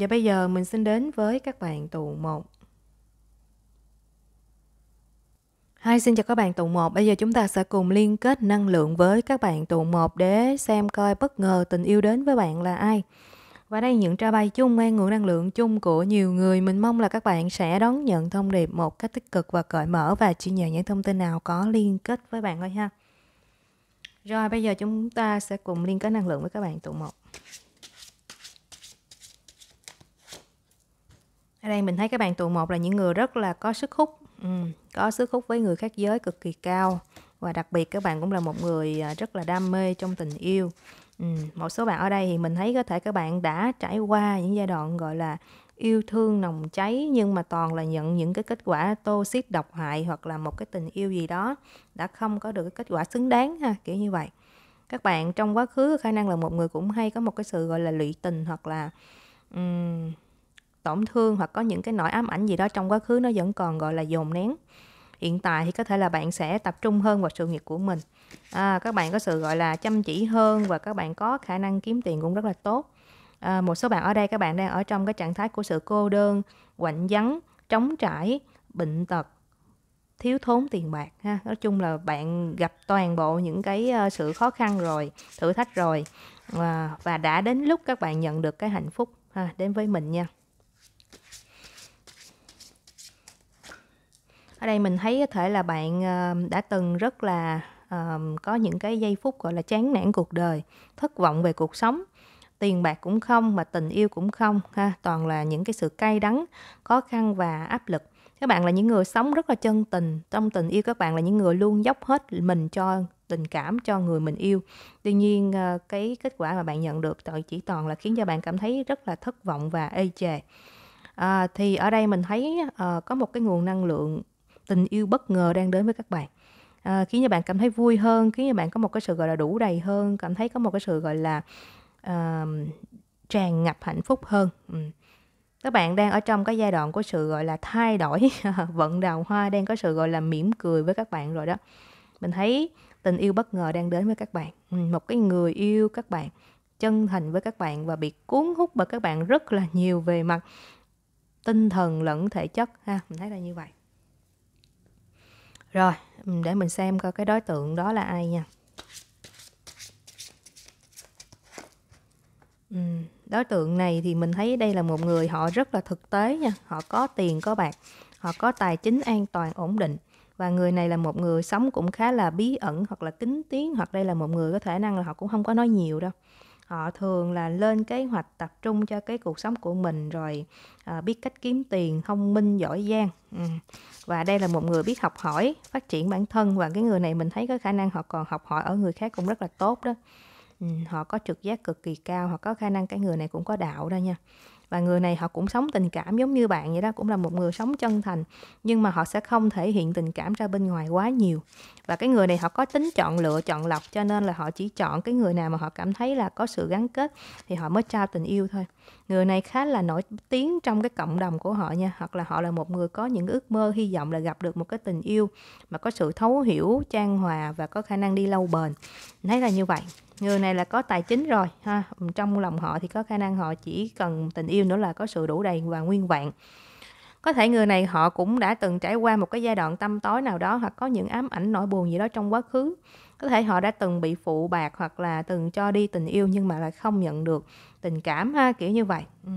Và bây giờ mình xin đến với các bạn tụ 1. Hai xin chào các bạn tụ 1. Bây giờ chúng ta sẽ cùng liên kết năng lượng với các bạn tụ 1 để xem coi bất ngờ tình yêu đến với bạn là ai. Và đây những tra bài chung mang ngưỡng năng lượng chung của nhiều người. Mình mong là các bạn sẽ đón nhận thông điệp một cách tích cực và cởi mở và chia nhận những thông tin nào có liên kết với bạn thôi ha. Rồi bây giờ chúng ta sẽ cùng liên kết năng lượng với các bạn tụ 1. ở đây mình thấy các bạn tụ một là những người rất là có sức hút ừ, có sức hút với người khác giới cực kỳ cao và đặc biệt các bạn cũng là một người à, rất là đam mê trong tình yêu ừ, một số bạn ở đây thì mình thấy có thể các bạn đã trải qua những giai đoạn gọi là yêu thương nồng cháy nhưng mà toàn là nhận những cái kết quả tô xít độc hại hoặc là một cái tình yêu gì đó đã không có được cái kết quả xứng đáng ha kiểu như vậy các bạn trong quá khứ khả năng là một người cũng hay có một cái sự gọi là lụy tình hoặc là um, tổn thương hoặc có những cái nỗi ám ảnh gì đó trong quá khứ nó vẫn còn gọi là dồn nén hiện tại thì có thể là bạn sẽ tập trung hơn vào sự nghiệp của mình à, các bạn có sự gọi là chăm chỉ hơn và các bạn có khả năng kiếm tiền cũng rất là tốt à, một số bạn ở đây các bạn đang ở trong cái trạng thái của sự cô đơn quạnh vắng trống trải bệnh tật thiếu thốn tiền bạc ha nói chung là bạn gặp toàn bộ những cái ờ, sự khó khăn rồi thử thách rồi và, và đã đến lúc các bạn nhận được cái hạnh phúc ha, đến với mình nha ở đây mình thấy có thể là bạn ờ, đã từng rất là um, có những cái giây phút gọi là chán nản cuộc đời thất vọng về cuộc sống tiền bạc cũng không mà tình yêu cũng không ha toàn là những cái sự cay đắng khó khăn và áp lực các bạn là những người sống rất là chân tình trong tình yêu các bạn là những người luôn dốc hết mình cho tình cảm cho người mình yêu tuy nhiên ờ, cái kết quả mà bạn nhận được tội chỉ toàn là khiến cho bạn cảm thấy rất là thất vọng và ê chề à, thì ở đây mình thấy à, có một cái nguồn năng lượng tình yêu bất ngờ đang đến với các bạn à, khiến cho bạn cảm thấy vui hơn khiến cho bạn có một cái sự gọi là đủ đầy hơn cảm thấy có một cái sự gọi là uh, tràn ngập hạnh phúc hơn ừ. các bạn đang ở trong cái giai đoạn của sự gọi là thay đổi vận đào hoa đang có sự gọi là mỉm cười với các bạn rồi đó mình thấy tình yêu bất ngờ đang đến với các bạn ừ, một cái người yêu các bạn chân thành với các bạn và bị cuốn hút bởi các bạn rất là nhiều về mặt tinh thần lẫn thể chất ha mình thấy là như vậy rồi, để mình xem coi cái đối tượng đó là ai nha. Ừ, đối tượng này thì mình thấy đây là một người họ rất là thực tế nha. Họ có tiền, có bạc, họ có tài chính an toàn, ổn định. Và người này là một người sống cũng khá là bí ẩn hoặc là kín tiếng hoặc đây là một người có thể năng là họ cũng không có nói nhiều đâu họ thường là lên kế hoạch tập trung cho cái cuộc sống của mình rồi à, biết cách kiếm tiền thông minh giỏi giang ừ. và đây là một người biết học hỏi phát triển bản thân và cái người này mình thấy có khả năng họ còn học hỏi ở người khác cũng rất là tốt đó ừ, họ có trực giác cực kỳ cao họ có khả năng cái người này cũng có đạo đó nha và người này họ cũng sống tình cảm giống như bạn vậy đó cũng là một người sống chân thành nhưng mà họ sẽ không thể hiện tình cảm ra bên ngoài quá nhiều và cái người này họ có tính chọn lựa chọn lọc cho nên là họ chỉ chọn cái người nào mà họ cảm thấy là có sự gắn kết thì họ mới trao tình yêu thôi người này khá là nổi tiếng trong cái cộng đồng của họ nha hoặc là họ là một người có những ước mơ hy vọng là gặp được một cái tình yêu mà có sự thấu hiểu trang hòa và có khả năng đi lâu bền thấy là như vậy người này là có tài chính rồi ha trong lòng họ thì có khả năng họ chỉ cần tình yêu nữa là có sự đủ đầy và nguyên vẹn có thể người này họ cũng đã từng trải qua một cái giai đoạn tâm tối nào đó hoặc có những ám ảnh nỗi buồn gì đó trong quá khứ có thể họ đã từng bị phụ bạc hoặc là từng cho đi tình yêu nhưng mà lại không nhận được tình cảm ha kiểu như vậy ừ.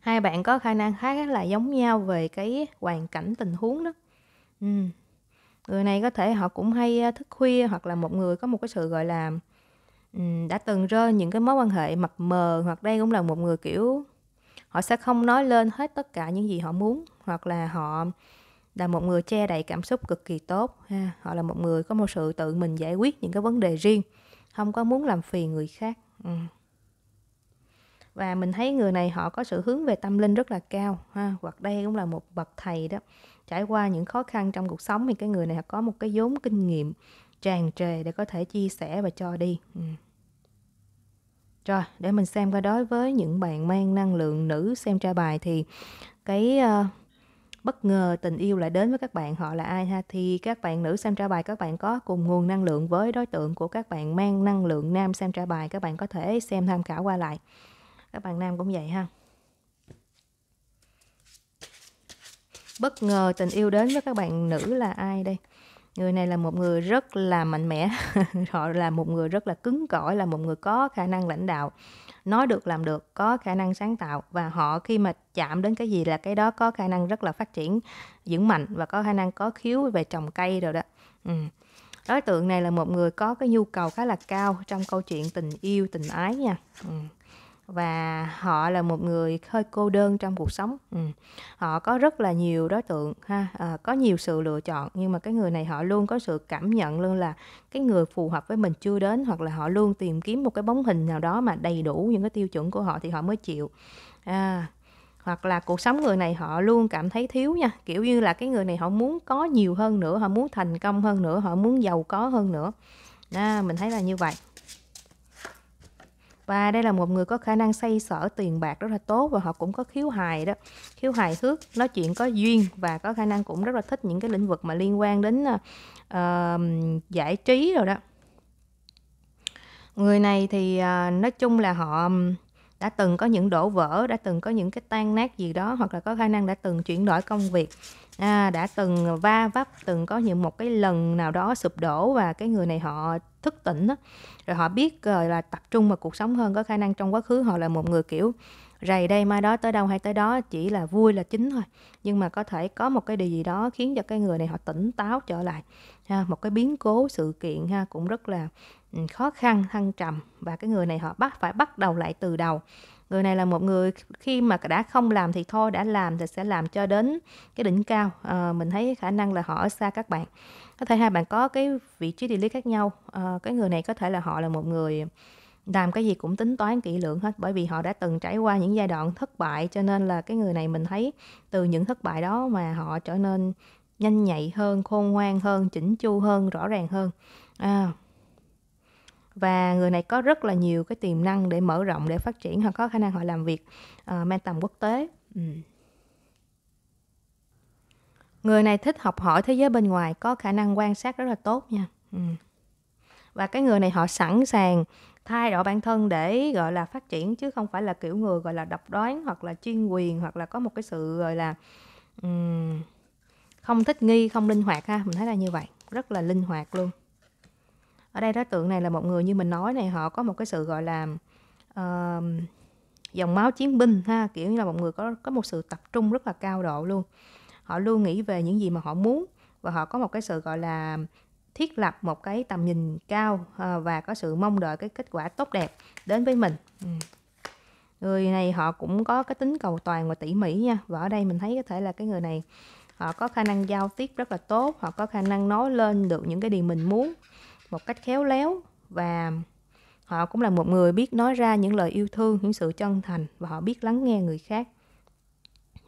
hai bạn có khả năng khá là giống nhau về cái hoàn cảnh tình huống đó ừ. người này có thể họ cũng hay à, thức khuya hoặc là một người có một cái sự gọi là um, đã từng rơi những cái mối quan hệ mập mờ hoặc đây cũng là một người kiểu họ sẽ không nói lên hết tất cả những gì họ muốn hoặc là họ là một người che đậy cảm xúc cực kỳ tốt ha họ là một người có một sự tự mình giải quyết những cái vấn đề riêng không có muốn làm phiền người khác ừ và mình thấy người này họ có sự hướng về tâm linh rất là cao ha hoặc đây cũng là một bậc thầy đó trải qua những khó khăn trong cuộc sống thì cái người này có một cái vốn kinh nghiệm tràn trề để có thể chia sẻ và cho đi ừ. rồi để mình xem coi đối với những bạn mang năng lượng nữ xem tra bài thì cái uh, bất ngờ tình yêu lại đến với các bạn họ là ai ha thì các bạn nữ xem tra bài các bạn có cùng nguồn năng lượng với đối tượng của các bạn mang năng lượng nam xem tra bài các bạn có thể xem tham khảo qua lại các bạn nam cũng vậy ha bất ngờ tình yêu đến với các bạn nữ là ai đây người này là một người rất là mạnh mẽ họ là một người rất là cứng cỏi là một người có khả năng lãnh đạo nói được làm được có khả năng sáng tạo và họ khi mà chạm đến cái gì là cái đó có khả năng rất là phát triển dưỡng mạnh và có khả năng có khiếu về trồng cây rồi đó ừ. đối tượng này là một người có cái nhu cầu khá là cao trong câu chuyện tình yêu tình ái nha ừ và họ là một người hơi cô đơn trong cuộc sống ừ. họ có rất là nhiều đối tượng ha à, có nhiều sự lựa chọn nhưng mà cái người này họ luôn có sự cảm nhận luôn là cái người phù hợp với mình chưa đến hoặc là họ luôn tìm kiếm một cái bóng hình nào đó mà đầy đủ những cái tiêu chuẩn của họ thì họ mới chịu à, hoặc là cuộc sống người này họ luôn cảm thấy thiếu nha kiểu như là cái người này họ muốn có nhiều hơn nữa họ muốn thành công hơn nữa họ muốn giàu có hơn nữa à, mình thấy là như vậy và đây là một người có khả năng xây sở tiền bạc rất là tốt và họ cũng có khiếu hài đó khiếu hài hước nói chuyện có duyên và có khả năng cũng rất là thích những cái lĩnh vực mà liên quan đến uh, giải trí rồi đó người này thì uh, nói chung là họ đã từng có những đổ vỡ đã từng có những cái tan nát gì đó hoặc là có khả năng đã từng chuyển đổi công việc à, đã từng va vấp từng có những một cái lần nào đó sụp đổ và cái người này họ thức tỉnh đó. rồi họ biết rồi ờ, là tập trung vào cuộc sống hơn có khả năng trong quá khứ họ là một người kiểu rầy đây mai đó tới đâu hay tới đó chỉ là vui là chính thôi nhưng mà có thể có một cái điều gì đó khiến cho cái người này họ tỉnh táo trở lại ha, một cái biến cố sự kiện ha cũng rất là ừ, khó khăn thăng trầm và cái người này họ bắt phải bắt đầu lại từ đầu người này là một người khi mà đã không làm thì thôi đã làm thì sẽ làm cho đến cái đỉnh cao à, mình thấy khả năng là họ ở xa các bạn có thể hai bạn có cái vị trí địa lý khác nhau à, cái người này có thể là họ là một người làm cái gì cũng tính toán kỹ lưỡng hết bởi vì họ đã từng trải qua những giai đoạn thất bại cho nên là cái người này mình thấy từ những thất bại đó mà họ trở nên nhanh nhạy hơn khôn ngoan hơn chỉnh chu hơn rõ ràng hơn à, và người này có rất là nhiều cái tiềm năng để mở rộng để phát triển hoặc có khả năng họ làm việc uh, mang tầm quốc tế ừ người này thích học hỏi thế giới bên ngoài có khả năng quan sát rất là tốt nha ừ. và cái người này họ sẵn sàng thay đổi bản thân để gọi là phát triển chứ không phải là kiểu người gọi là độc đoán hoặc là chuyên quyền hoặc là có một cái sự gọi là um, không thích nghi không linh hoạt ha mình thấy là như vậy rất là linh hoạt luôn ở đây đối tượng này là một người như mình nói này họ có một cái sự gọi là uh, dòng máu chiến binh ha kiểu như là một người có có một sự tập trung rất là cao độ luôn họ luôn nghĩ về những gì mà họ muốn và họ có một cái sự gọi là thiết lập một cái tầm nhìn cao ờ, và có sự mong đợi cái kết quả tốt đẹp đến với mình ừ. người này họ cũng có cái tính cầu toàn và tỉ mỉ nha và ở đây mình thấy có thể là cái người này họ có khả năng giao tiếp rất là tốt họ có khả năng nói lên được những cái điều mình muốn một cách khéo léo và họ cũng là một người biết nói ra những lời yêu thương những sự chân thành và họ biết lắng nghe người khác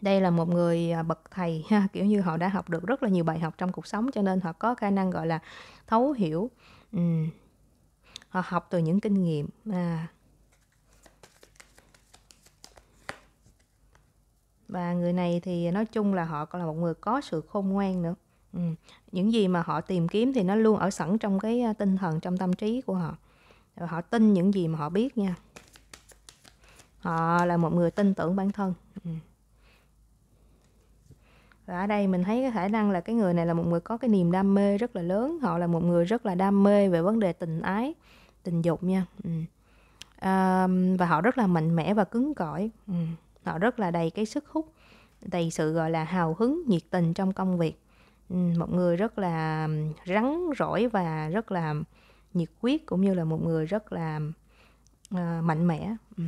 đây là một người à, bậc thầy ha kiểu như họ đã học được rất là nhiều bài học trong cuộc sống cho nên họ có khả năng gọi là thấu hiểu ừ. họ học từ những kinh nghiệm à. và người này thì nói chung là họ là một người có sự khôn ngoan nữa ừ. những gì mà họ tìm kiếm thì nó luôn ở sẵn trong cái à, tinh thần trong tâm trí của họ Rồi họ tin những gì mà họ biết nha họ là một người tin tưởng bản thân và ở đây mình thấy cái khả năng là cái người này là một người có cái niềm đam mê rất là lớn họ là một người rất là đam mê về vấn đề tình ái tình dục nha ừ. à, và họ rất là mạnh mẽ và cứng cỏi ừ. họ rất là đầy cái sức hút đầy sự gọi là hào hứng nhiệt tình trong công việc ừ. một người rất là rắn rỏi và rất là nhiệt quyết cũng như là một người rất là uh, mạnh mẽ ừ.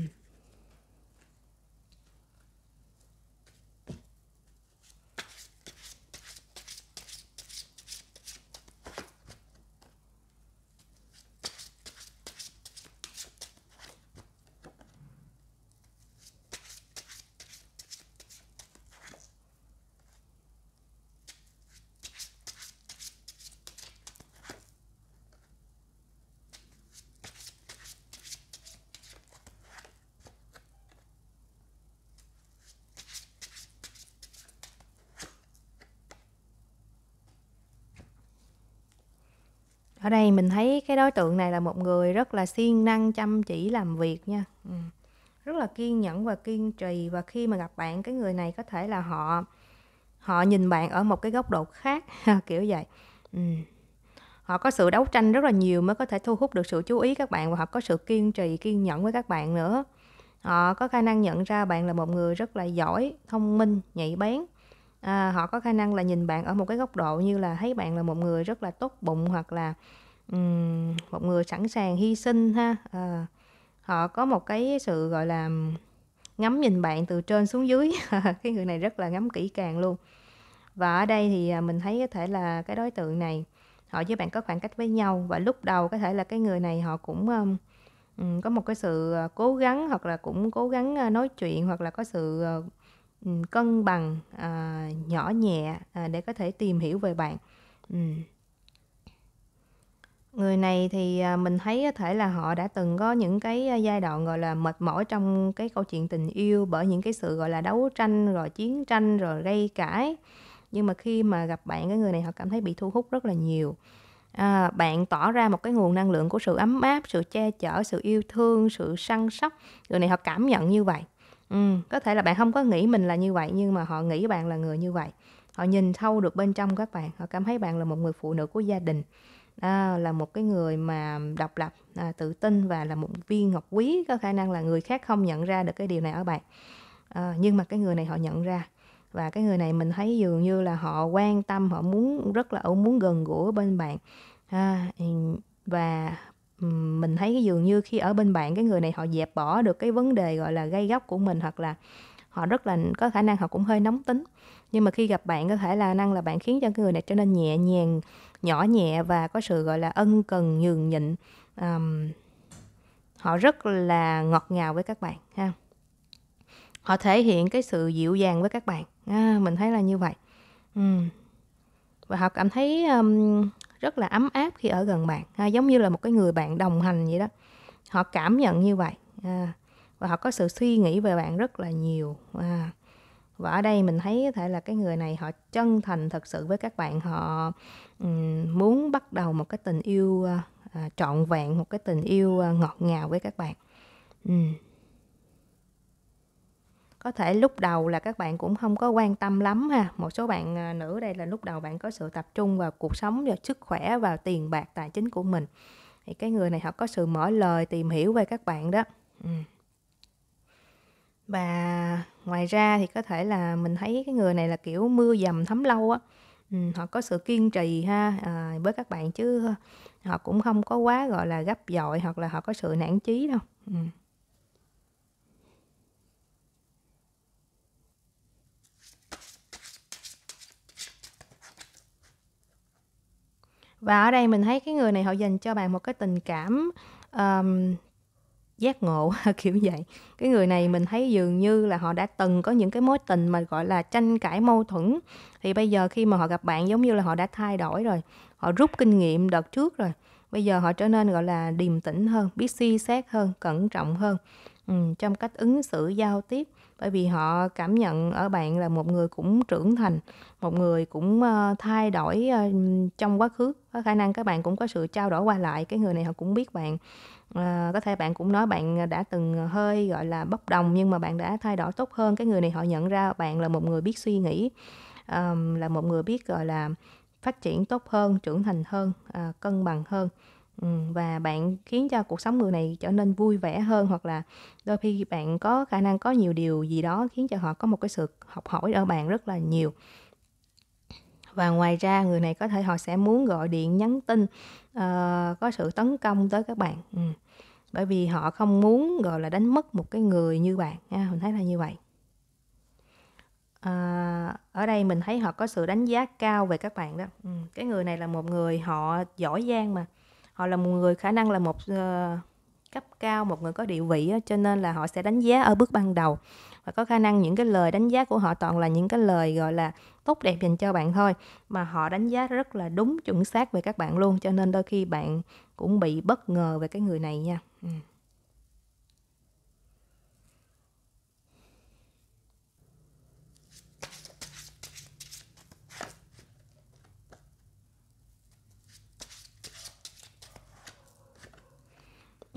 ở đây mình thấy cái đối tượng này là một người rất là siêng năng chăm chỉ làm việc nha ừ. rất là kiên nhẫn và kiên trì và khi mà gặp bạn cái người này có thể là họ họ nhìn bạn ở một cái góc độ khác kiểu vậy ừ. họ có sự đấu tranh rất là nhiều mới có thể thu hút được sự chú ý các bạn và họ có sự kiên trì kiên nhẫn với các bạn nữa họ có khả năng nhận ra bạn là một người rất là giỏi thông minh nhạy bén à, họ có khả năng là nhìn bạn ở một cái góc độ như là thấy bạn là một người rất là tốt bụng hoặc là um, một người sẵn sàng hy sinh ha à, họ có một cái sự gọi là ngắm nhìn bạn từ trên xuống dưới cái người này rất là ngắm kỹ càng luôn và ở đây thì à, mình thấy có thể là cái đối tượng này họ với bạn có khoảng cách với nhau và lúc đầu có thể là cái người này họ cũng um, có một cái sự à, cố gắng hoặc là cũng cố gắng à, nói chuyện hoặc là có sự ờ, Ừ, cân bằng à, nhỏ nhẹ à, để có thể tìm hiểu về bạn ừ. người này thì à, mình thấy có thể là họ đã từng có những cái à, giai đoạn gọi là mệt mỏi trong cái câu chuyện tình yêu bởi những cái sự gọi là đấu tranh rồi chiến tranh rồi gây cãi nhưng mà khi mà gặp bạn cái người này họ cảm thấy bị thu hút rất là nhiều à, bạn tỏ ra một cái nguồn năng lượng của sự ấm áp sự che chở sự yêu thương sự săn sóc người này họ cảm nhận như vậy Ừ, có thể là bạn không có nghĩ mình là như vậy nhưng mà họ nghĩ bạn là người như vậy. Họ nhìn sâu được bên trong các bạn, họ cảm thấy bạn là một người phụ nữ của gia đình. À, là một cái người mà độc lập, à, tự tin và là một viên ngọc quý có khả năng là người khác không nhận ra được cái điều này ở bạn. À, nhưng mà cái người này họ nhận ra và cái người này mình thấy dường như là họ quan tâm, họ muốn rất là muốn gần gũi bên bạn. À, và mình thấy cái dường như khi ở bên bạn cái người này họ dẹp bỏ được cái vấn đề gọi là gây góc của mình hoặc là họ rất là có khả năng họ cũng hơi nóng tính nhưng mà khi gặp bạn có thể là năng là bạn khiến cho cái người này trở nên nhẹ nhàng nhỏ nhẹ và có sự gọi là ân cần nhường nhịn um, họ rất là ngọt ngào với các bạn ha họ thể hiện cái sự dịu dàng với các bạn à, mình thấy là như vậy ừ. và họ cảm thấy um, rất là ấm áp khi ở gần bạn à, giống như là một cái người bạn đồng hành vậy đó họ cảm nhận như vậy à, và họ có sự suy nghĩ về bạn rất là nhiều à, và ở đây mình thấy có thể là cái người này họ chân thành thật sự với các bạn họ um, muốn bắt đầu một cái tình yêu uh, trọn vẹn một cái tình yêu uh, ngọt ngào với các bạn um có thể lúc đầu là các bạn cũng không có quan tâm lắm ha một số bạn à, nữ đây là lúc đầu bạn có sự tập trung vào cuộc sống và sức khỏe vào tiền bạc tài chính của mình thì cái người này họ có sự mở lời tìm hiểu về các bạn đó ừ. và ngoài ra thì có thể là mình thấy cái người này là kiểu mưa dầm thấm lâu á ừ, họ có sự kiên trì ha à, với các bạn chứ ờ, họ cũng không có quá gọi là gấp dội hoặc là họ có sự nản chí đâu ừ. và ở đây mình thấy cái người này họ dành cho bạn một cái tình cảm um, giác ngộ kiểu vậy cái người này mình thấy dường như là họ đã từng có những cái mối tình mà gọi là tranh cãi mâu thuẫn thì bây giờ khi mà họ gặp bạn giống như là họ đã thay đổi rồi họ rút kinh nghiệm đợt trước rồi bây giờ họ trở nên gọi là điềm tĩnh hơn biết suy xét hơn cẩn trọng hơn ừ, trong cách ứng xử giao tiếp bởi vì họ cảm nhận ở bạn là một người cũng trưởng thành một người cũng ờ, thay đổi ờ, trong quá khứ có khả năng các bạn cũng có sự trao đổi qua lại cái người này họ cũng biết bạn ờ, có thể bạn cũng nói bạn đã từng hơi gọi là bốc đồng nhưng mà bạn đã thay đổi tốt hơn cái người này họ nhận ra bạn là một người biết suy nghĩ là một người biết gọi là phát triển tốt hơn trưởng thành hơn cân bằng hơn Ừ, và bạn khiến cho cuộc sống người này trở nên vui vẻ hơn hoặc là đôi khi bạn có khả năng có nhiều điều gì đó khiến cho họ có một cái sự học hỏi ở bạn rất là nhiều và ngoài ra người này có thể họ sẽ muốn gọi điện nhắn tin uh, có sự tấn công tới các bạn ừ. bởi vì họ không muốn gọi là đánh mất một cái người như bạn nha à, mình thấy là như vậy à, ở đây mình thấy họ có sự đánh giá cao về các bạn đó ừ. cái người này là một người họ giỏi giang mà họ là một người khả năng là một uh, cấp cao một người có địa vị đó, cho nên là họ sẽ đánh giá ở bước ban đầu và có khả năng những cái lời đánh giá của họ toàn là những cái lời gọi là tốt đẹp dành cho bạn thôi mà họ đánh giá rất là đúng chuẩn xác về các bạn luôn cho nên đôi khi bạn cũng bị bất ngờ về cái người này nha ừ.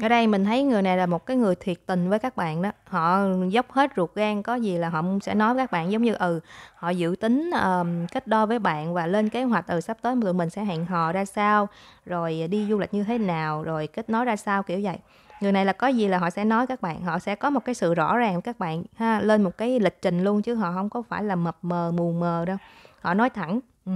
ở đây mình thấy người này là một cái người thiệt tình với các bạn đó họ dốc hết ruột gan có gì là họ sẽ nói với các bạn giống như ừ họ dự tính um, kết đo với bạn và lên kế hoạch ừ sắp tới tụi mình sẽ hẹn hò ra sao rồi đi du lịch như thế nào rồi kết nối ra sao kiểu vậy người này là có gì là họ sẽ nói các bạn họ sẽ có một cái sự rõ ràng các bạn ha lên một cái lịch trình luôn chứ họ không có phải là mập mờ mù mờ đâu họ nói thẳng ừ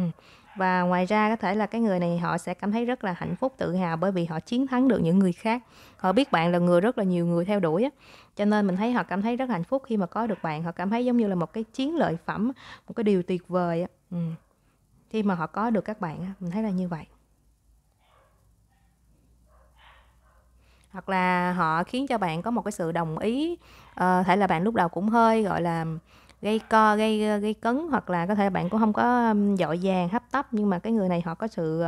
và ngoài ra có thể là cái người này họ sẽ cảm thấy rất là hạnh phúc tự hào bởi vì họ chiến thắng được những người khác họ biết bạn là người rất là nhiều người theo đuổi á cho nên mình thấy họ cảm thấy rất hạnh phúc khi mà có được bạn họ cảm thấy giống như là một cái chiến lợi phẩm một cái điều tuyệt vời á ừ. khi mà họ có được các bạn mình thấy là như vậy hoặc là họ khiến cho bạn có một cái sự đồng ý à, thể là bạn lúc đầu cũng hơi gọi là gây co gây ờ, gây cấn hoặc là có thể bạn cũng không có dội vàng hấp tấp nhưng mà cái người này họ có sự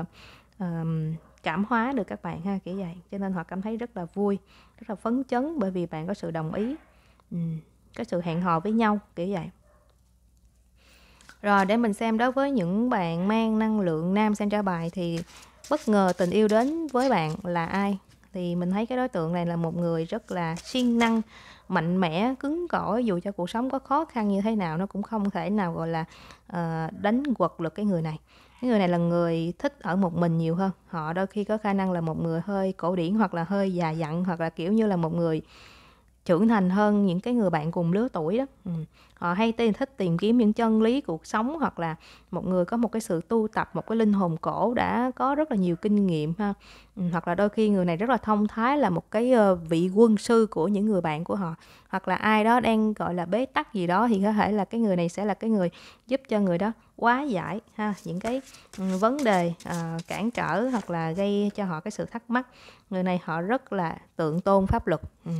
um, cảm hóa được các bạn ha kiểu vậy cho nên họ cảm thấy rất là vui rất là phấn chấn bởi vì bạn có sự đồng ý ừ, có sự hẹn hò với nhau kiểu vậy rồi để mình xem đối với những bạn mang năng lượng nam xem trả bài thì bất ngờ tình yêu đến với bạn là ai thì mình thấy cái đối tượng này là một người rất là siêng năng mạnh mẽ cứng cỏi dù cho cuộc sống có khó khăn như thế nào nó cũng không thể nào gọi là uh, đánh quật được cái người này cái người này là người thích ở một mình nhiều hơn họ đôi khi có khả năng là một người hơi cổ điển hoặc là hơi già dặn hoặc là kiểu như là một người trưởng thành hơn những cái người bạn cùng lứa tuổi đó ừ họ hay tìm thích tìm kiếm những chân lý cuộc sống hoặc là một người có một cái sự tu tập một cái linh hồn cổ đã có rất là nhiều kinh nghiệm ha ừ, hoặc là đôi khi người này rất là thông thái là một cái ờ, vị quân sư của những người bạn của họ hoặc là ai đó đang gọi là bế tắc gì đó thì có thể là cái người này sẽ là cái người giúp cho người đó quá giải ha những cái ừ, vấn đề à, cản trở hoặc là gây cho họ cái sự thắc mắc người này họ rất là tượng tôn pháp luật ừ.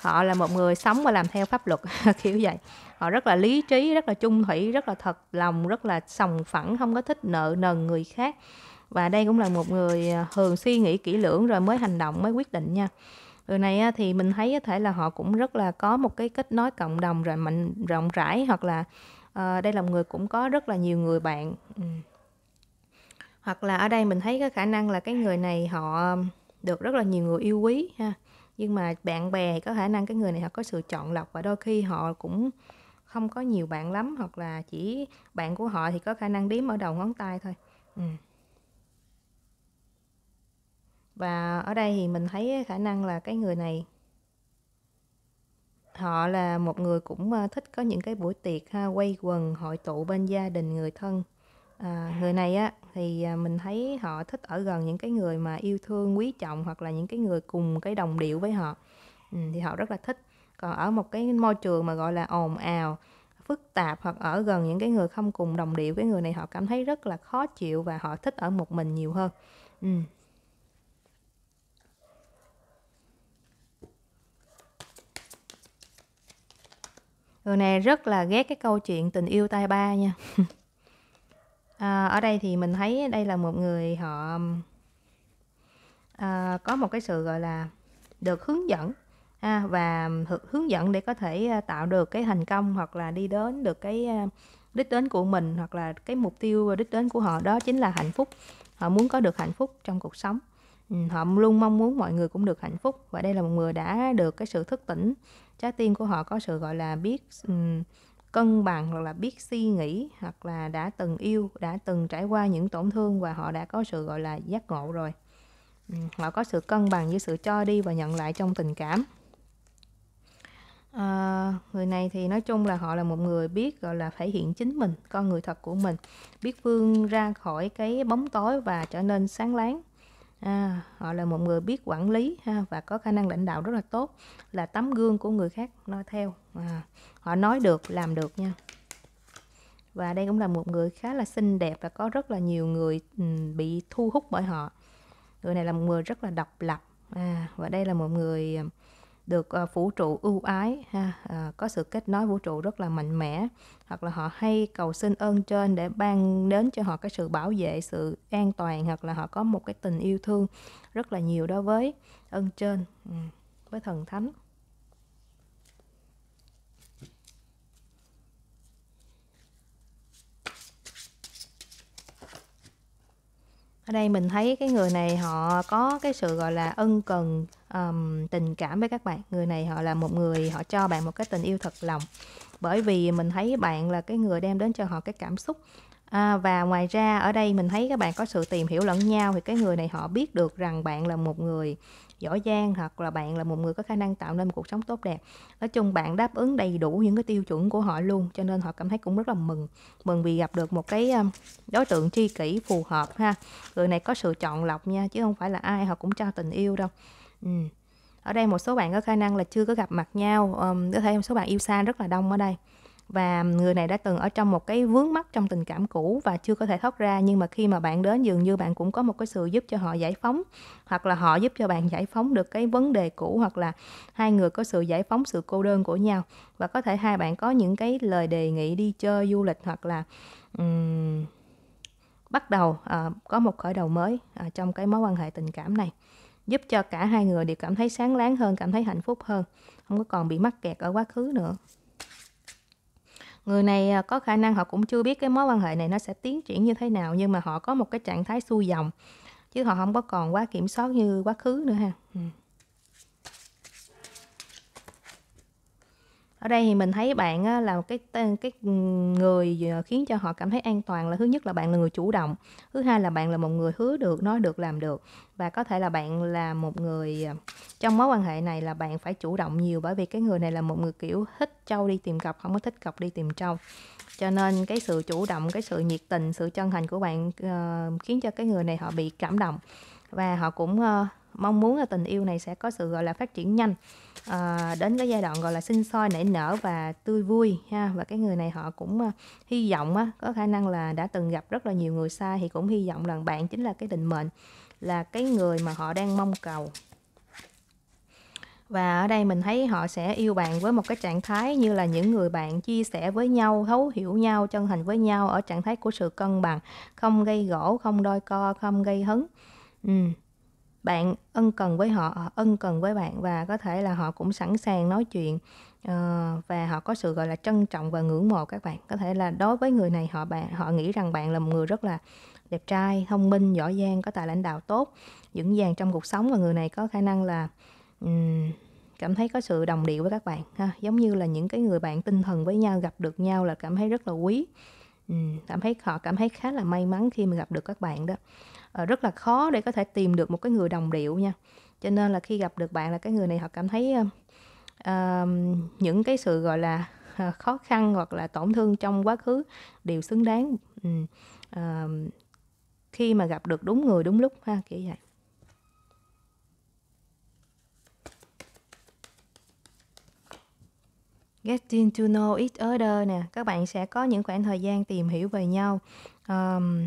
họ là một người sống và làm theo pháp luật kiểu vậy họ rất là lý trí rất là chung thủy rất là thật lòng rất là sòng phẳng không có thích nợ nần người khác và đây cũng là một người à, thường suy nghĩ kỹ lưỡng rồi mới hành động mới quyết định nha người này à, thì mình thấy có thể là họ cũng rất là có một cái kết nối cộng đồng rồi mạnh rộng rãi hoặc là uh, đây là một người cũng có rất là nhiều người bạn ừ. hoặc là ở đây mình thấy cái khả năng là cái người này họ được rất là nhiều người yêu quý ha nhưng mà bạn bè có khả năng cái người này họ có sự chọn lọc và đôi khi họ cũng không có nhiều bạn lắm hoặc là chỉ bạn của họ thì có khả năng đếm ở đầu ngón tay thôi ừ. và ở đây thì mình thấy khả năng là cái người này họ là một người cũng ờ, thích có những cái buổi tiệc ha, quay quần hội tụ bên gia đình người thân à, người này á thì à, mình thấy họ thích ở gần những cái người mà yêu thương quý trọng hoặc là những cái người cùng cái đồng điệu với họ ừ, thì họ rất là thích còn ở một cái môi trường mà gọi là ồn ào phức tạp hoặc ở gần những cái người không cùng đồng điệu với người này họ cảm thấy rất là khó chịu và họ thích ở một mình nhiều hơn ừ. người này rất là ghét cái câu chuyện tình yêu tay ba nha à, ở đây thì mình thấy đây là một người họ à, có một cái sự gọi là được hướng dẫn à, và hướng dẫn để có thể ờ, tạo được cái thành công hoặc là đi đến được cái ờ, đích đến của mình hoặc là cái mục tiêu ờ, đích đến của họ đó chính là hạnh phúc họ muốn có được hạnh phúc trong cuộc sống ừ, họ luôn mong muốn mọi người cũng được hạnh phúc và đây là một người đã được cái sự thức tỉnh trái tim của họ có sự gọi là biết um, cân bằng hoặc là biết suy nghĩ hoặc là đã từng yêu đã từng trải qua những tổn thương và họ đã có sự gọi là giác ngộ rồi um, họ có sự cân bằng với sự cho đi và nhận lại trong tình cảm À, người này thì nói chung là họ là một người biết gọi là thể hiện chính mình, con người thật của mình, biết vươn ra khỏi cái bóng tối và trở nên sáng láng. À, họ là một người biết quản lý ha, và có khả năng lãnh đạo rất là tốt, là tấm gương của người khác nói theo. À, họ nói được, làm được nha. Và đây cũng là một người khá là xinh đẹp và có rất là nhiều người ừ, bị thu hút bởi họ. Người này là một người rất là độc lập. À, và đây là một người được ờ, vũ trụ ưu ái ha ờ, có sự kết nối vũ trụ rất là mạnh mẽ hoặc là họ hay cầu xin ơn trên để ban đến cho họ cái sự bảo vệ sự an toàn hoặc là họ có một cái tình yêu thương rất là nhiều đối với ơn trên ừ, với thần thánh ở đây mình thấy cái người này họ có cái sự gọi là ân cần um, tình cảm với các bạn người này họ là một người họ cho bạn một cái tình yêu thật lòng bởi vì mình thấy bạn là cái người đem đến cho họ cái cảm xúc À, và ngoài ra ở đây mình thấy các bạn có sự tìm hiểu lẫn nhau thì cái người này họ biết được rằng bạn là một người giỏi giang hoặc là bạn là một người có khả năng tạo nên một cuộc sống tốt đẹp nói chung bạn đáp ứng đầy đủ những cái tiêu chuẩn của họ luôn cho nên họ cảm thấy cũng rất là mừng mừng vì gặp được một cái đối tượng tri kỷ phù hợp ha người này có sự chọn lọc nha chứ không phải là ai họ cũng cho tình yêu đâu Ừ. ở đây một số bạn có khả năng là chưa có gặp mặt nhau um, có thể một số bạn yêu xa rất là đông ở đây và người này đã từng ở trong một cái vướng mắc trong tình cảm cũ và chưa có thể thoát ra nhưng mà khi mà bạn đến dường như bạn cũng có một cái sự giúp cho họ giải phóng hoặc là họ giúp cho bạn giải phóng được cái vấn đề cũ hoặc là hai người có sự giải phóng sự cô đơn của nhau và có thể hai bạn có những cái lời đề nghị đi chơi du lịch hoặc là um, bắt đầu uh, có một khởi đầu mới uh, trong cái mối quan hệ tình cảm này giúp cho cả hai người đều cảm thấy sáng láng hơn, cảm thấy hạnh phúc hơn, không có còn bị mắc kẹt ở quá khứ nữa. Người này à, có khả năng họ cũng chưa biết cái mối quan hệ này nó sẽ tiến triển như thế nào nhưng mà họ có một cái trạng thái xuôi dòng chứ họ không có còn quá kiểm soát như quá khứ nữa ha. Ừ. ở đây thì mình thấy bạn là một cái cái ừ, người ờ, khiến cho họ cảm thấy an toàn là thứ nhất là bạn là người chủ động thứ hai là bạn là một người hứa được nói được làm được và có thể là bạn là một người ờ, trong mối quan hệ này là bạn phải chủ động nhiều bởi vì cái người này là một người kiểu thích trâu đi tìm cọc không có thích cọc đi tìm trâu cho nên cái sự chủ động cái sự nhiệt tình sự chân thành của bạn uh, khiến cho cái người này họ bị cảm động và họ cũng uh, mong muốn là tình yêu này sẽ có sự gọi là phát triển nhanh à, đến cái giai đoạn gọi là sinh sôi nảy nở và tươi vui ha và cái người này họ cũng uh, hy vọng á, có khả năng là đã từng gặp rất là nhiều người xa thì cũng hy vọng rằng bạn chính là cái định mệnh là cái người mà họ đang mong cầu và ở đây mình thấy họ sẽ yêu bạn với một cái trạng thái như là những người bạn chia sẻ với nhau thấu hiểu nhau chân thành với nhau ở trạng thái của sự cân bằng không gây gỗ không đôi co không gây hấn ừ bạn ân cần với họ, ân cần với bạn và có thể là họ cũng sẵn sàng nói chuyện uh, và họ có sự gọi là trân trọng và ngưỡng mộ các bạn có thể là đối với người này họ bạn họ nghĩ rằng bạn là một người rất là đẹp trai thông minh giỏi giang có tài lãnh đạo tốt vững vàng trong cuộc sống và người này có khả năng là um, cảm thấy có sự đồng điệu với các bạn ha giống như là những cái người bạn tinh thần với nhau gặp được nhau là cảm thấy rất là quý um, cảm thấy họ cảm thấy khá là may mắn khi mà gặp được các bạn đó Ờ, rất là khó để có thể tìm được một cái người đồng điệu nha cho nên là khi gặp được bạn là cái người này họ cảm thấy uh, những cái sự gọi là ờ, khó khăn hoặc là tổn thương trong quá khứ đều xứng đáng uh, khi mà gặp được đúng người đúng lúc ha kiểu vậy Getting to know each other nè các bạn sẽ có những khoảng thời gian tìm hiểu về nhau um,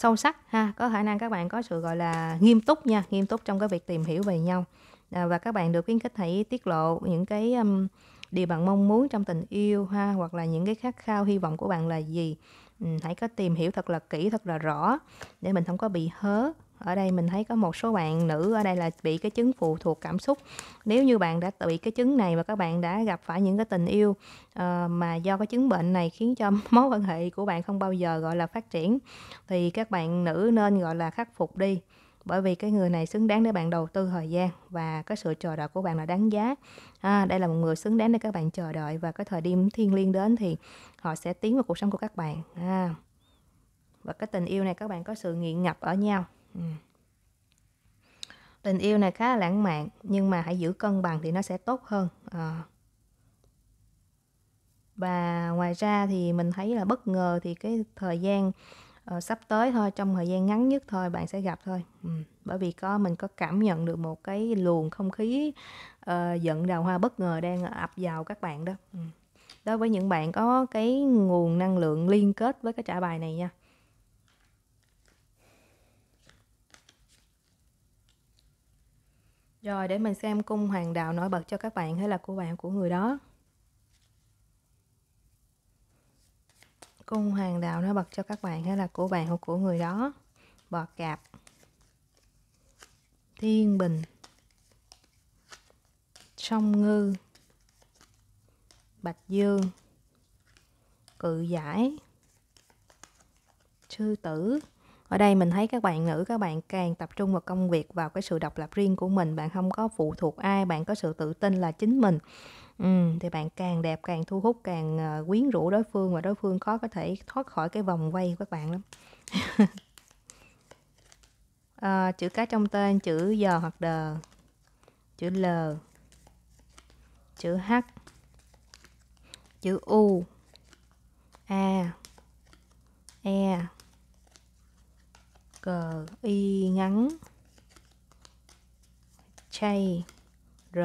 sâu sắc ha có khả năng các bạn có sự gọi là nghiêm túc nha nghiêm túc trong cái việc tìm hiểu về nhau à, và các bạn được khuyến khích hãy tiết lộ những cái um, điều bạn mong muốn trong tình yêu ha hoặc là những cái khát khao hy vọng của bạn là gì ừ, hãy có tìm hiểu thật là kỹ thật là rõ để mình không có bị hớ ở đây mình thấy có một số bạn nữ ở đây là bị cái chứng phụ thuộc cảm xúc nếu như bạn đã bị cái chứng này và các bạn đã gặp phải những cái tình yêu uh, mà do cái chứng bệnh này khiến cho mối quan hệ của bạn không bao giờ gọi là phát triển thì các bạn nữ nên gọi là khắc phục đi bởi vì cái người này xứng đáng để bạn đầu tư thời gian và cái sự chờ đợi của bạn là đáng giá à, đây là một người xứng đáng để các bạn chờ đợi và cái thời điểm thiên liêng đến thì họ sẽ tiến vào cuộc sống của các bạn à, và cái tình yêu này các bạn có sự nghiện ngập ở nhau Ừ. tình yêu này khá là lãng mạn nhưng mà hãy giữ cân bằng thì nó sẽ tốt hơn à. và ngoài ra thì mình thấy là bất ngờ thì cái thời gian uh, sắp tới thôi trong thời gian ngắn nhất thôi bạn sẽ gặp thôi ừ. bởi vì có mình có cảm nhận được một cái luồng không khí uh, giận đào hoa bất ngờ đang ập vào các bạn đó ừ. đối với những bạn có cái nguồn năng lượng liên kết với cái trả bài này nha Rồi để mình xem cung hoàng đạo nổi bật cho các bạn hay là của bạn của người đó. Cung hoàng đạo nổi bật cho các bạn hay là của bạn hoặc của người đó. Bọ cạp. Thiên bình. Sông ngư. Bạch dương. Cự giải. Sư tử ở đây mình thấy các bạn nữ các bạn càng tập trung vào công việc vào cái sự độc lập riêng của mình bạn không có phụ thuộc ai bạn có sự tự tin là chính mình ừ, thì bạn càng đẹp càng thu hút càng ờ, quyến rũ đối phương và đối phương khó có thể thoát khỏi cái vòng quay của các bạn lắm à, chữ cái trong tên chữ giờ hoặc đờ chữ l chữ h chữ u a e G Y ngắn Chay R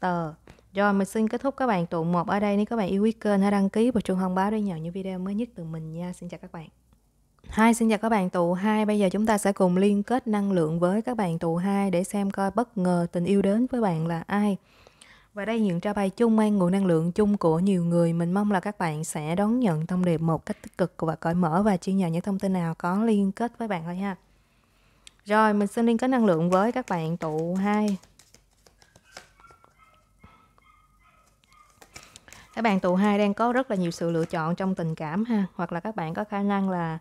Tờ rồi mình xin kết thúc các bạn tụ một ở đây nếu các bạn yêu quý kênh hãy đăng ký và chuông thông báo để nhận những video mới nhất từ mình nha xin chào các bạn Hai xin chào các bạn tụ hai. Bây giờ chúng ta sẽ cùng liên kết năng lượng với các bạn tụ hai Để xem coi bất ngờ tình yêu đến với bạn là ai và đây những trao bài chung mang nguồn năng lượng chung của nhiều người. Mình mong là các bạn sẽ đón nhận thông điệp một cách tích cực và cởi mở và chia nhỏ những thông tin nào có liên kết với bạn thôi ha. Rồi, mình xin liên kết năng lượng với các bạn tụ 2. Các bạn tụ 2 đang có rất là nhiều sự lựa chọn trong tình cảm ha. Hoặc là các bạn có khả năng là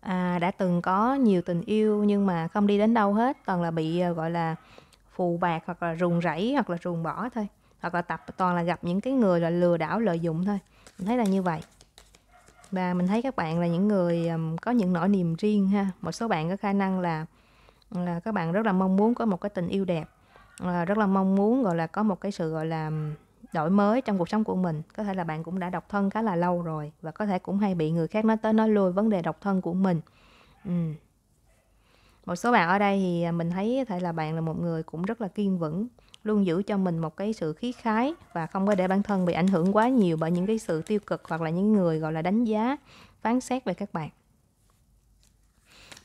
à, đã từng có nhiều tình yêu nhưng mà không đi đến đâu hết. Toàn là bị à, gọi là phù bạc hoặc là ruồng rẫy hoặc là ruồng bỏ thôi hoặc là tập toàn là gặp những cái người là lừa đảo lợi dụng thôi mình thấy là như vậy và mình thấy các bạn là những người um, có những nỗi niềm riêng ha một số bạn có khả năng là là các bạn rất là mong muốn có một cái tình yêu đẹp là ờ, rất là mong muốn gọi là có một cái sự gọi là đổi mới trong cuộc sống của mình có thể là bạn cũng đã độc thân khá là lâu rồi và có thể cũng hay bị người khác nói tới nói lui vấn đề độc thân của mình ừ. một số bạn ở đây thì à, mình thấy thể là bạn là một người cũng rất là kiên vững luôn giữ cho mình một cái sự khí khái và không có để bản thân bị ảnh hưởng quá nhiều bởi những cái sự tiêu cực hoặc là những người gọi là đánh giá phán xét về các bạn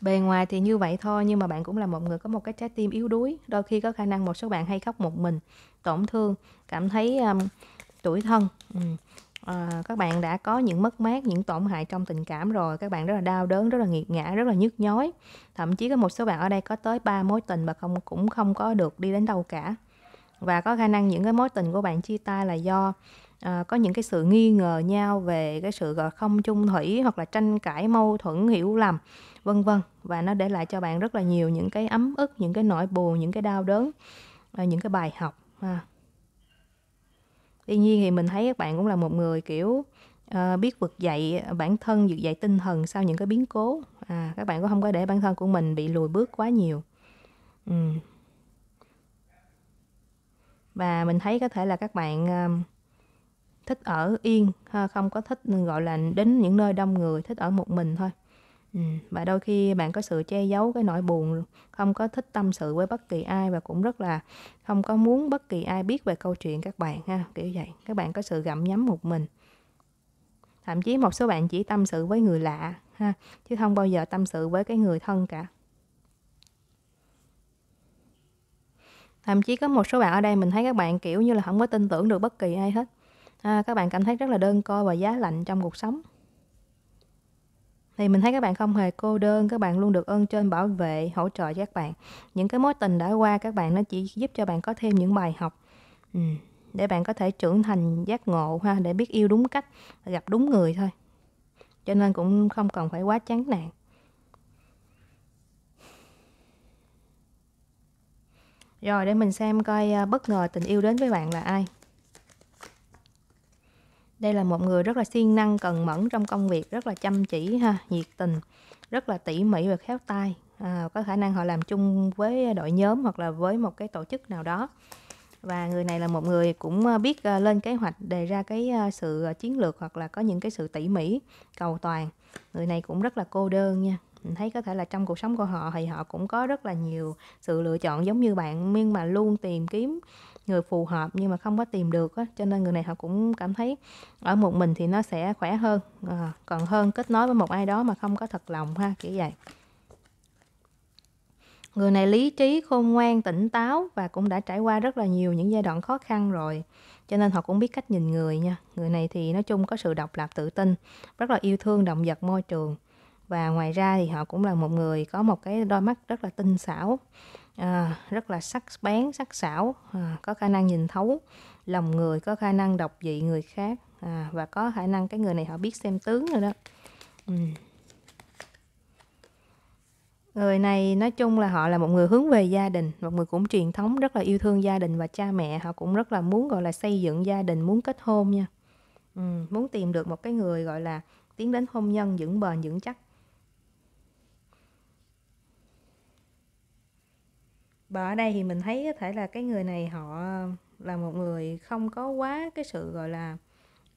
bề ngoài thì như vậy thôi nhưng mà bạn cũng là một người có một cái trái tim yếu đuối đôi khi có khả năng một số bạn hay khóc một mình tổn thương cảm thấy um, tuổi thân ừ. à, các bạn đã có những mất mát những tổn hại trong tình cảm rồi các bạn rất là đau đớn rất là nghiệt ngã rất là nhức nhối thậm chí có một số bạn ở đây có tới ba mối tình mà không cũng không có được đi đến đâu cả và có khả năng những cái mối tình của bạn chia tay là do à, có những cái sự nghi ngờ nhau về cái sự không chung thủy hoặc là tranh cãi mâu thuẫn hiểu lầm vân vân và nó để lại cho bạn rất là nhiều những cái ấm ức những cái nỗi buồn những cái đau đớn à, những cái bài học ha tuy nhiên thì mình thấy các bạn cũng là một người kiểu uh, biết vực dậy bản thân vực dậy tinh thần sau những cái biến cố à các bạn cũng không có để bản thân của mình bị lùi bước quá nhiều ừ và mình thấy có thể là các bạn um, thích ở yên không có thích ừ, gọi là đến những nơi đông người thích ở một mình thôi ừ, và đôi khi bạn có sự che giấu cái nỗi buồn không có thích tâm sự với bất kỳ ai và cũng rất là không có muốn bất kỳ ai biết về câu chuyện các bạn ha kiểu vậy các bạn có sự gặm nhấm một mình thậm chí một số bạn chỉ tâm sự với người lạ ha chứ không bao giờ tâm sự với cái người thân cả thậm chí có một số bạn ở đây mình thấy các bạn kiểu như là không có tin tưởng được bất kỳ ai hết à, các bạn cảm thấy rất là đơn coi và giá lạnh trong cuộc sống thì mình thấy các bạn không hề cô đơn các bạn luôn được ơn trên bảo vệ hỗ trợ cho các bạn những cái mối tình đã qua các bạn nó chỉ giúp cho bạn có thêm những bài học ừ, để bạn có thể trưởng thành giác ngộ ha để biết yêu đúng cách gặp đúng người thôi cho nên cũng không cần phải quá chán nản Rồi để mình xem coi à, bất ngờ tình yêu đến với bạn là ai. Đây là một người rất là siêng năng, cần mẫn trong công việc, rất là chăm chỉ ha, nhiệt tình, rất là tỉ mỉ và khéo tay. À, có khả năng họ làm chung với đội nhóm hoặc là với một cái tổ chức nào đó. Và người này là một người cũng à, biết à, lên kế hoạch, đề ra cái sự chiến lược hoặc là có những cái sự tỉ mỉ, cầu toàn. Người này cũng rất là cô đơn nha mình thấy có thể là trong cuộc sống của họ thì họ cũng có rất là nhiều sự lựa chọn giống như bạn nhưng mà luôn tìm kiếm người phù hợp nhưng mà không có tìm được á cho nên người này họ cũng cảm thấy ở một mình thì nó sẽ khỏe hơn à, còn hơn kết nối với một ai đó mà không có thật lòng ha kiểu vậy người này lý trí khôn ngoan tỉnh táo và cũng đã trải qua rất là nhiều những giai đoạn khó khăn rồi cho nên họ cũng biết cách nhìn người nha người này thì nói chung có sự độc lập tự tin rất là yêu thương động vật môi trường và ngoài ra thì họ cũng là một người có một cái đôi mắt rất là tinh xảo à, rất là sắc bén sắc sảo à, có khả năng nhìn thấu lòng người có khả năng đọc vị người khác à, và có khả năng cái người này họ biết xem tướng rồi đó ừ. người này nói chung là họ là một người hướng về gia đình một người cũng truyền thống rất là yêu thương gia đình và cha mẹ họ cũng rất là muốn gọi là xây dựng gia đình muốn kết hôn nha ừ, muốn tìm được một cái người gọi là tiến đến hôn nhân vững bền vững chắc và ở đây thì mình thấy có thể là cái người này họ là một người không có quá cái sự gọi là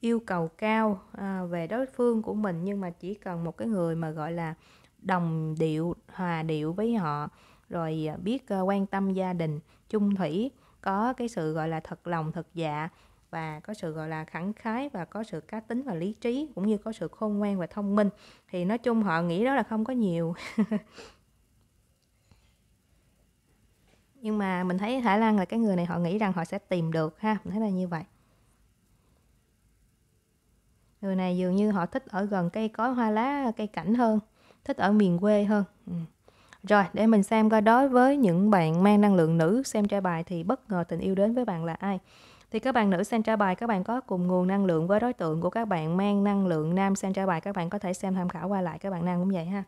yêu cầu cao à, về đối phương của mình nhưng mà chỉ cần một cái người mà gọi là đồng điệu hòa điệu với họ rồi à, biết à, quan tâm gia đình chung thủy có cái sự gọi là thật lòng thật dạ và có sự gọi là khẳng khái và có sự cá tính và lý trí cũng như có sự khôn ngoan và thông minh thì nói chung họ nghĩ đó là không có nhiều nhưng mà mình thấy Hải Lan là cái người này họ nghĩ rằng họ sẽ tìm được ha mình thấy là như vậy người này dường như họ thích ở gần cây cối hoa lá cây cảnh hơn thích ở miền quê hơn ừ. rồi để mình xem coi đối với những bạn mang năng lượng nữ xem trai bài thì bất ngờ tình yêu đến với bạn là ai thì các bạn nữ xem trai bài các bạn có cùng nguồn năng lượng với đối tượng của các bạn mang năng lượng nam xem trai bài các bạn có thể xem tham khảo qua lại các bạn nam cũng vậy ha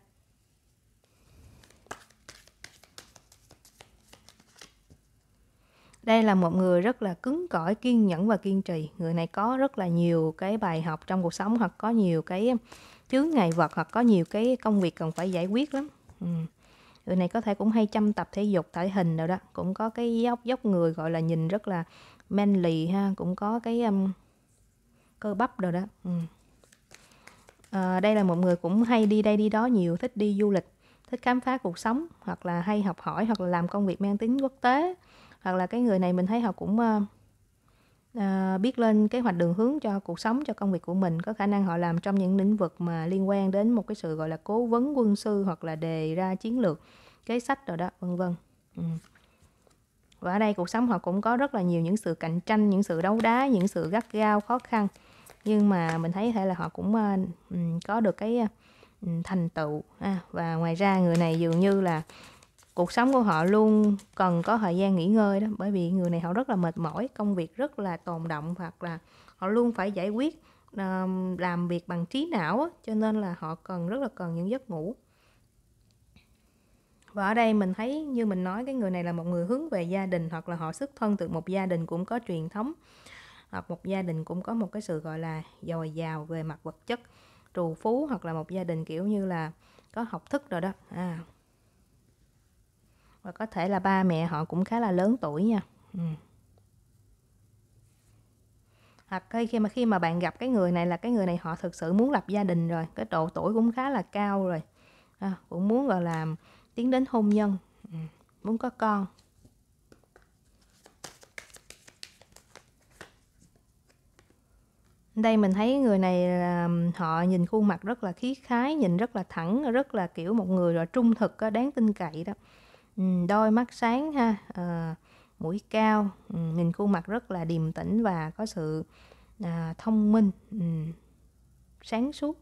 đây là một người rất là cứng cỏi kiên nhẫn và kiên trì người này có rất là nhiều cái bài học trong cuộc sống hoặc có nhiều cái chướng ngại vật hoặc có nhiều cái công việc cần phải giải quyết lắm ừ. người này có thể cũng hay chăm tập thể dục thể hình rồi đó cũng có cái dốc dốc người gọi là nhìn rất là manly ha cũng có cái um, cơ bắp rồi đó ừ. à, đây là một người cũng hay đi đây đi đó nhiều thích đi du lịch thích khám phá cuộc sống hoặc là hay học hỏi hoặc là làm công việc mang tính quốc tế hoặc là cái người này mình thấy họ cũng uh, uh, biết lên kế hoạch đường hướng cho cuộc sống cho công việc của mình có khả năng họ làm trong những lĩnh vực mà liên quan đến một cái sự gọi là cố vấn quân sư hoặc là đề ra chiến lược kế sách rồi đó vân vân ừ. và ở đây cuộc sống họ cũng có rất là nhiều những sự cạnh tranh những sự đấu đá những sự gắt gao khó khăn nhưng mà mình thấy thể là họ cũng uh, có được cái uh, thành tựu à, và ngoài ra người này dường như là cuộc sống của họ luôn cần có thời gian nghỉ ngơi đó bởi vì người này họ rất là mệt mỏi công việc rất là tồn động hoặc là họ luôn phải giải quyết ờ, làm việc bằng trí não cho nên là họ cần rất là cần những giấc ngủ và ở đây mình thấy như mình nói cái người này là một người hướng về gia đình hoặc là họ xuất thân từ một gia đình cũng có truyền thống hoặc một gia đình cũng có một cái sự gọi là dồi dào về mặt vật chất trù phú hoặc là một gia đình kiểu như là có học thức rồi đó à, và có thể là ba mẹ họ cũng khá là lớn tuổi nha ừ. hoặc à, khi mà khi mà bạn gặp cái người này là cái người này họ thực sự muốn lập gia đình rồi cái độ tuổi cũng khá là cao rồi à, cũng muốn gọi là tiến đến hôn nhân ừ. muốn có con đây mình thấy người này là họ nhìn khuôn mặt rất là khí khái nhìn rất là thẳng rất là kiểu một người là trung thực đáng tin cậy đó Ừ, đôi mắt sáng ha à, mũi cao ừ, nhìn khuôn mặt rất là điềm tĩnh và có sự à, thông minh ừ, sáng suốt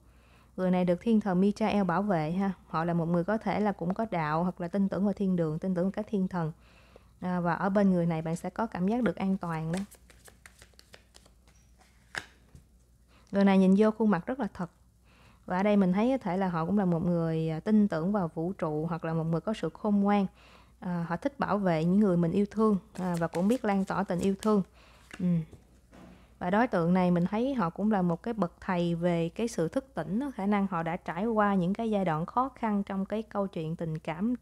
người này được thiên thần Michael bảo vệ ha họ là một người có thể là cũng có đạo hoặc là tin tưởng vào thiên đường tin tưởng vào các thiên thần à, và ở bên người này bạn sẽ có cảm giác được an toàn đó người này nhìn vô khuôn mặt rất là thật và ở đây mình thấy có thể là họ cũng là một người à, tin tưởng vào vũ trụ hoặc là một người có sự khôn ngoan à, họ thích bảo vệ những người mình yêu thương à, và cũng biết lan tỏa tình yêu thương ừ. và đối tượng này mình thấy họ cũng là một cái bậc thầy về cái sự thức tỉnh khả năng họ đã trải qua những cái giai đoạn khó khăn trong cái câu chuyện tình cảm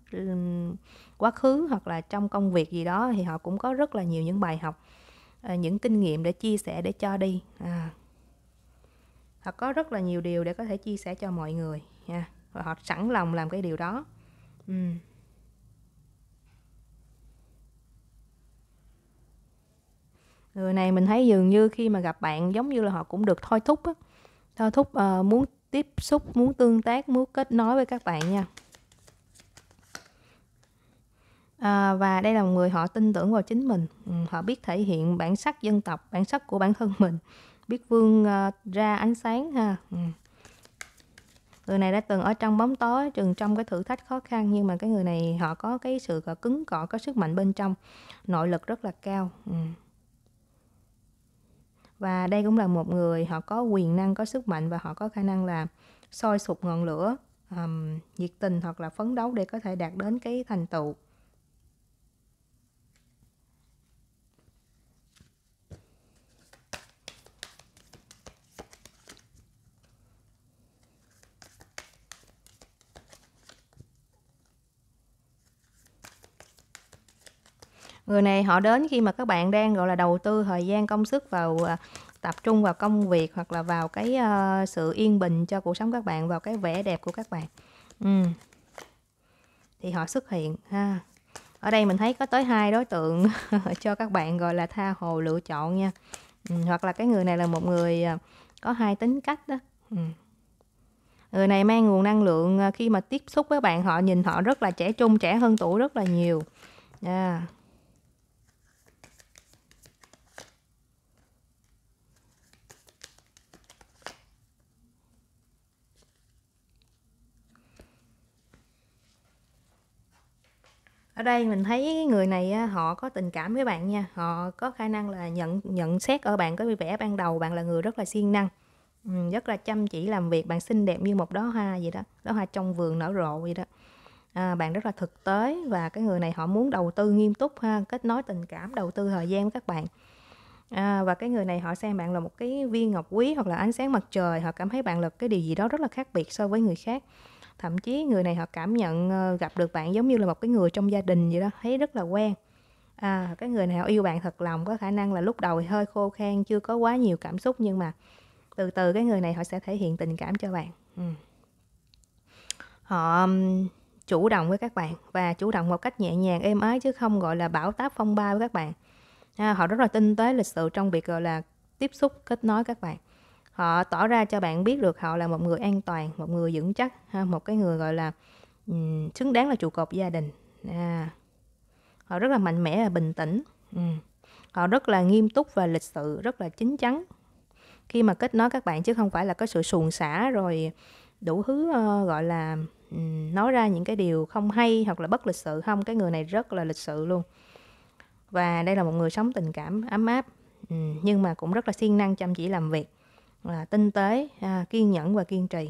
quá khứ hoặc là trong công việc gì đó thì họ cũng có rất là nhiều những bài học à, những kinh nghiệm để chia sẻ để cho đi à, họ có rất là nhiều điều để có thể chia sẻ cho mọi người nha và họ sẵn lòng làm cái điều đó ừ. người này mình thấy dường như khi mà gặp bạn giống như là họ cũng được thôi thúc á thôi thúc uh, muốn tiếp xúc muốn tương tác muốn kết nối với các bạn nha à, và đây là một người họ tin tưởng vào chính mình ừ, họ biết thể hiện bản sắc dân tộc bản sắc của bản thân mình biết vương ờ, ra ánh sáng ha ừ. người này đã từng ở trong bóng tối từng trong cái thử thách khó khăn nhưng mà cái người này họ có cái sự ờ, cứng cỏi có sức mạnh bên trong nội lực rất là cao ừ. và đây cũng là một người họ có quyền năng có sức mạnh và họ có khả năng là soi sụp ngọn lửa um, nhiệt tình hoặc là phấn đấu để có thể đạt đến cái thành tựu người này họ đến khi mà các bạn đang gọi là đầu tư thời gian công sức vào à, tập trung vào công việc hoặc là vào cái uh, sự yên bình cho cuộc sống các bạn vào cái vẻ đẹp của các bạn ừ. thì họ xuất hiện ha ở đây mình thấy có tới hai đối tượng cho các bạn gọi là tha hồ lựa chọn nha ừ. hoặc là cái người này là một người à, có hai tính cách đó ừ. người này mang nguồn năng lượng à, khi mà tiếp xúc với bạn họ nhìn họ rất là trẻ trung trẻ hơn tuổi rất là nhiều yeah ở đây mình thấy người này họ có tình cảm với bạn nha họ có khả năng là nhận nhận xét ở bạn có vẻ ban đầu bạn là người rất là siêng năng rất là chăm chỉ làm việc bạn xinh đẹp như một đóa hoa vậy đó đóa hoa trong vườn nở rộ vậy đó à, bạn rất là thực tế và cái người này họ muốn đầu tư nghiêm túc ha kết nối tình cảm đầu tư thời gian với các bạn à, và cái người này họ xem bạn là một cái viên ngọc quý hoặc là ánh sáng mặt trời họ cảm thấy bạn là cái điều gì đó rất là khác biệt so với người khác thậm chí người này họ cảm nhận ờ, gặp được bạn giống như là một cái người trong gia đình vậy đó thấy rất là quen à, cái người nào yêu bạn thật lòng có khả năng là lúc đầu hơi khô khan chưa có quá nhiều cảm xúc nhưng mà từ từ cái người này họ sẽ thể hiện tình cảm cho bạn ừ. họ chủ động với các bạn và chủ động một cách nhẹ nhàng êm ái chứ không gọi là bảo táp phong ba với các bạn à, họ rất là tinh tế lịch sự trong việc gọi là tiếp xúc kết nối các bạn họ tỏ ra cho bạn biết được họ là một người an toàn một người vững chắc ha một cái người gọi là um, xứng đáng là trụ cột gia đình à, họ rất là mạnh mẽ và bình tĩnh um, họ rất là nghiêm túc và lịch sự rất là chín chắn khi mà kết nối các bạn chứ không phải là có sự xuồng xả rồi đủ thứ uh, gọi là um, nói ra những cái điều không hay hoặc là bất lịch sự không cái người này rất là lịch sự luôn và đây là một người sống tình cảm ấm áp um, nhưng mà cũng rất là siêng năng chăm chỉ làm việc là tinh tế, à, kiên nhẫn và kiên trì.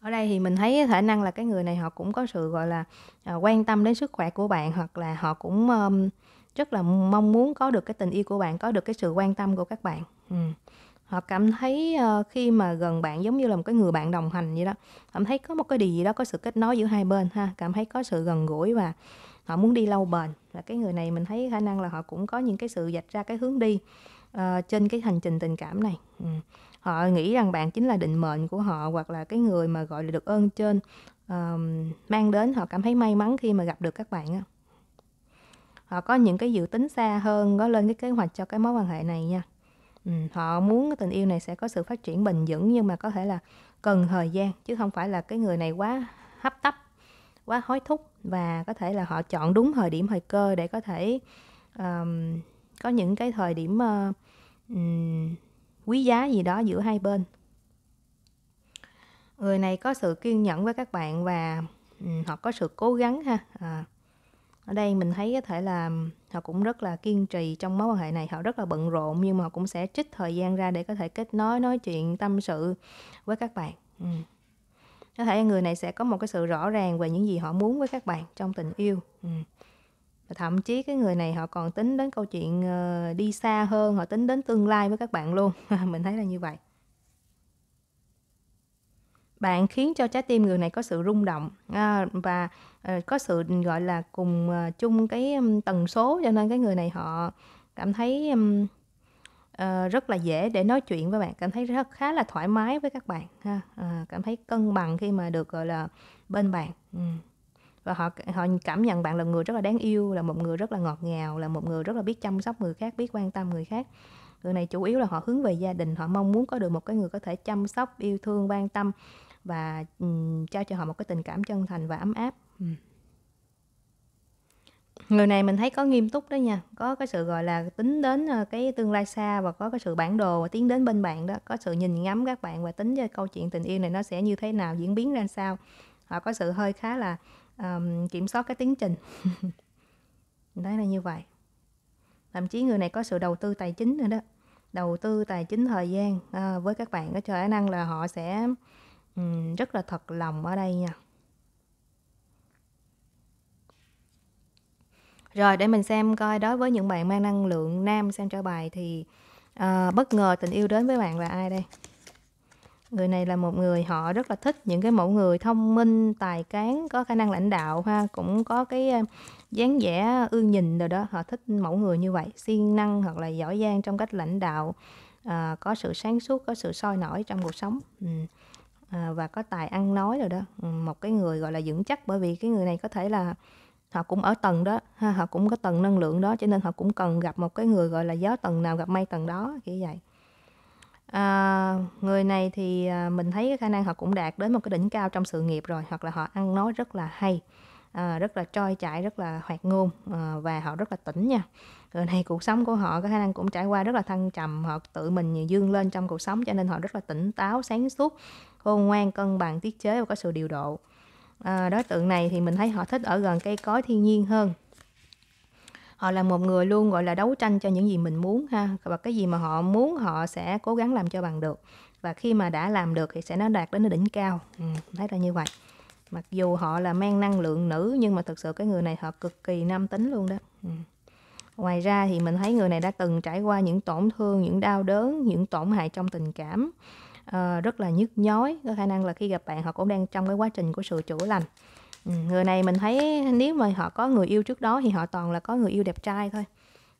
ở đây thì mình thấy khả năng là cái người này họ cũng có sự gọi là uh, quan tâm đến sức khỏe của bạn hoặc là họ cũng um, rất là mong muốn có được cái tình yêu của bạn có được cái sự quan tâm của các bạn ừ. họ cảm thấy uh, khi mà gần bạn giống như là một cái người bạn đồng hành vậy đó cảm thấy có một cái điều gì đó có sự kết nối giữa hai bên ha cảm thấy có sự gần gũi và họ muốn đi lâu bền và cái người này mình thấy khả năng là họ cũng có những cái sự dạch ra cái hướng đi uh, trên cái hành trình tình cảm này ừ. họ nghĩ rằng bạn chính là định mệnh của họ hoặc là cái người mà gọi là được ơn trên uh, mang đến họ cảm thấy may mắn khi mà gặp được các bạn á họ có những cái dự tính xa hơn có lên cái kế hoạch cho cái mối quan hệ này nha ừ, họ muốn cái tình yêu này sẽ có sự phát triển bền vững nhưng mà có thể là cần thời gian chứ không phải là cái người này quá hấp tấp quá hối thúc và có thể là họ chọn đúng thời điểm thời cơ để có thể um, có những cái thời điểm uh, um, quý giá gì đó giữa hai bên người này có sự kiên nhẫn với các bạn và um, họ có sự cố gắng ha à, ở đây mình thấy có thể là họ cũng rất là kiên trì trong mối quan hệ này họ rất là bận rộn nhưng mà họ cũng sẽ trích thời gian ra để có thể kết nối nói chuyện tâm sự với các bạn Um có thể người này sẽ có một cái sự rõ ràng về những gì họ muốn với các bạn trong tình yêu ừ. Và thậm chí cái người này họ còn tính đến câu chuyện ờ, đi xa hơn họ tính đến tương lai với các bạn luôn mình thấy là như vậy bạn khiến cho trái tim người này có sự rung động à, và ờ, có sự gọi là cùng ờ, chung cái tần số cho nên cái người này họ cảm thấy Ờ, rất là dễ để nói chuyện với bạn cảm thấy rất khá là thoải mái với các bạn ha uh, cảm thấy cân bằng khi mà được gọi là bên bạn ừ. và họ họ cảm nhận bạn là người rất là đáng yêu là một người rất là ngọt ngào là một người rất là biết chăm sóc người khác biết quan tâm người khác người này chủ yếu là họ hướng về gia đình họ mong muốn có được một cái người có thể chăm sóc yêu thương quan tâm và um, trao cho họ một cái tình cảm chân thành và ấm áp ừ người này mình thấy có nghiêm túc đó nha có cái sự gọi là tính đến ờ, cái tương lai xa và có cái sự bản đồ và tiến đến bên bạn đó có sự nhìn ngắm các bạn và tính cho câu chuyện tình yêu này nó sẽ như thế nào diễn biến ra sao họ có sự hơi khá là ờm, kiểm soát cái tiến trình đấy là như vậy thậm chí người này có sự đầu tư tài chính nữa đó đầu tư tài chính thời gian à, với các bạn đó cho khả năng là họ sẽ ừm, rất là thật lòng ở đây nha Rồi để mình xem coi đối với những bạn mang năng lượng nam xem trả bài thì à, bất ngờ tình yêu đến với bạn là ai đây? Người này là một người họ rất là thích những cái mẫu người thông minh, tài cán, có khả năng lãnh đạo ha, cũng có cái ờ, dáng vẻ ưa nhìn rồi đó, họ thích mẫu người như vậy, siêng năng hoặc là giỏi giang trong cách lãnh đạo, à, có sự sáng suốt, có sự soi nổi trong cuộc sống. Ừ à, và có tài ăn nói rồi đó ừ, một cái người gọi là vững chắc bởi vì cái người này có thể là họ cũng ở tầng đó ha họ cũng có tầng năng lượng đó cho nên họ cũng cần gặp một cái người gọi là gió tầng nào gặp may tầng đó kiểu vậy à, người này thì à, mình thấy cái khả năng họ cũng đạt đến một cái đỉnh cao trong sự nghiệp rồi hoặc là họ ăn nói rất là hay à, rất là trôi chảy rất là hoạt ngôn à, và họ rất là tỉnh nha người này cuộc sống của họ có khả năng cũng trải qua rất là thăng trầm họ tự mình dương lên trong cuộc sống cho nên họ rất là tỉnh táo sáng suốt khôn ngoan cân bằng tiết chế và có sự điều độ à, đối tượng này thì mình thấy họ thích ở gần cây cối thiên nhiên hơn họ là một người luôn gọi là đấu tranh cho những gì mình muốn ha và cái gì mà họ muốn họ sẽ cố gắng làm cho bằng được và khi mà đã làm được thì sẽ nó đạt đến đỉnh cao ừ, thấy là như vậy mặc dù họ là mang năng lượng nữ nhưng mà thực sự cái người này họ cực kỳ nam tính luôn đó ừ. ngoài ra thì mình thấy người này đã từng trải qua những tổn thương những đau đớn những tổn hại trong tình cảm uh, rất là nhức nhói có khả năng là khi gặp bạn họ cũng đang trong cái quá trình của sự chữa lành ừ, người này mình thấy nếu mà họ có người yêu trước đó thì họ toàn là có người yêu đẹp trai thôi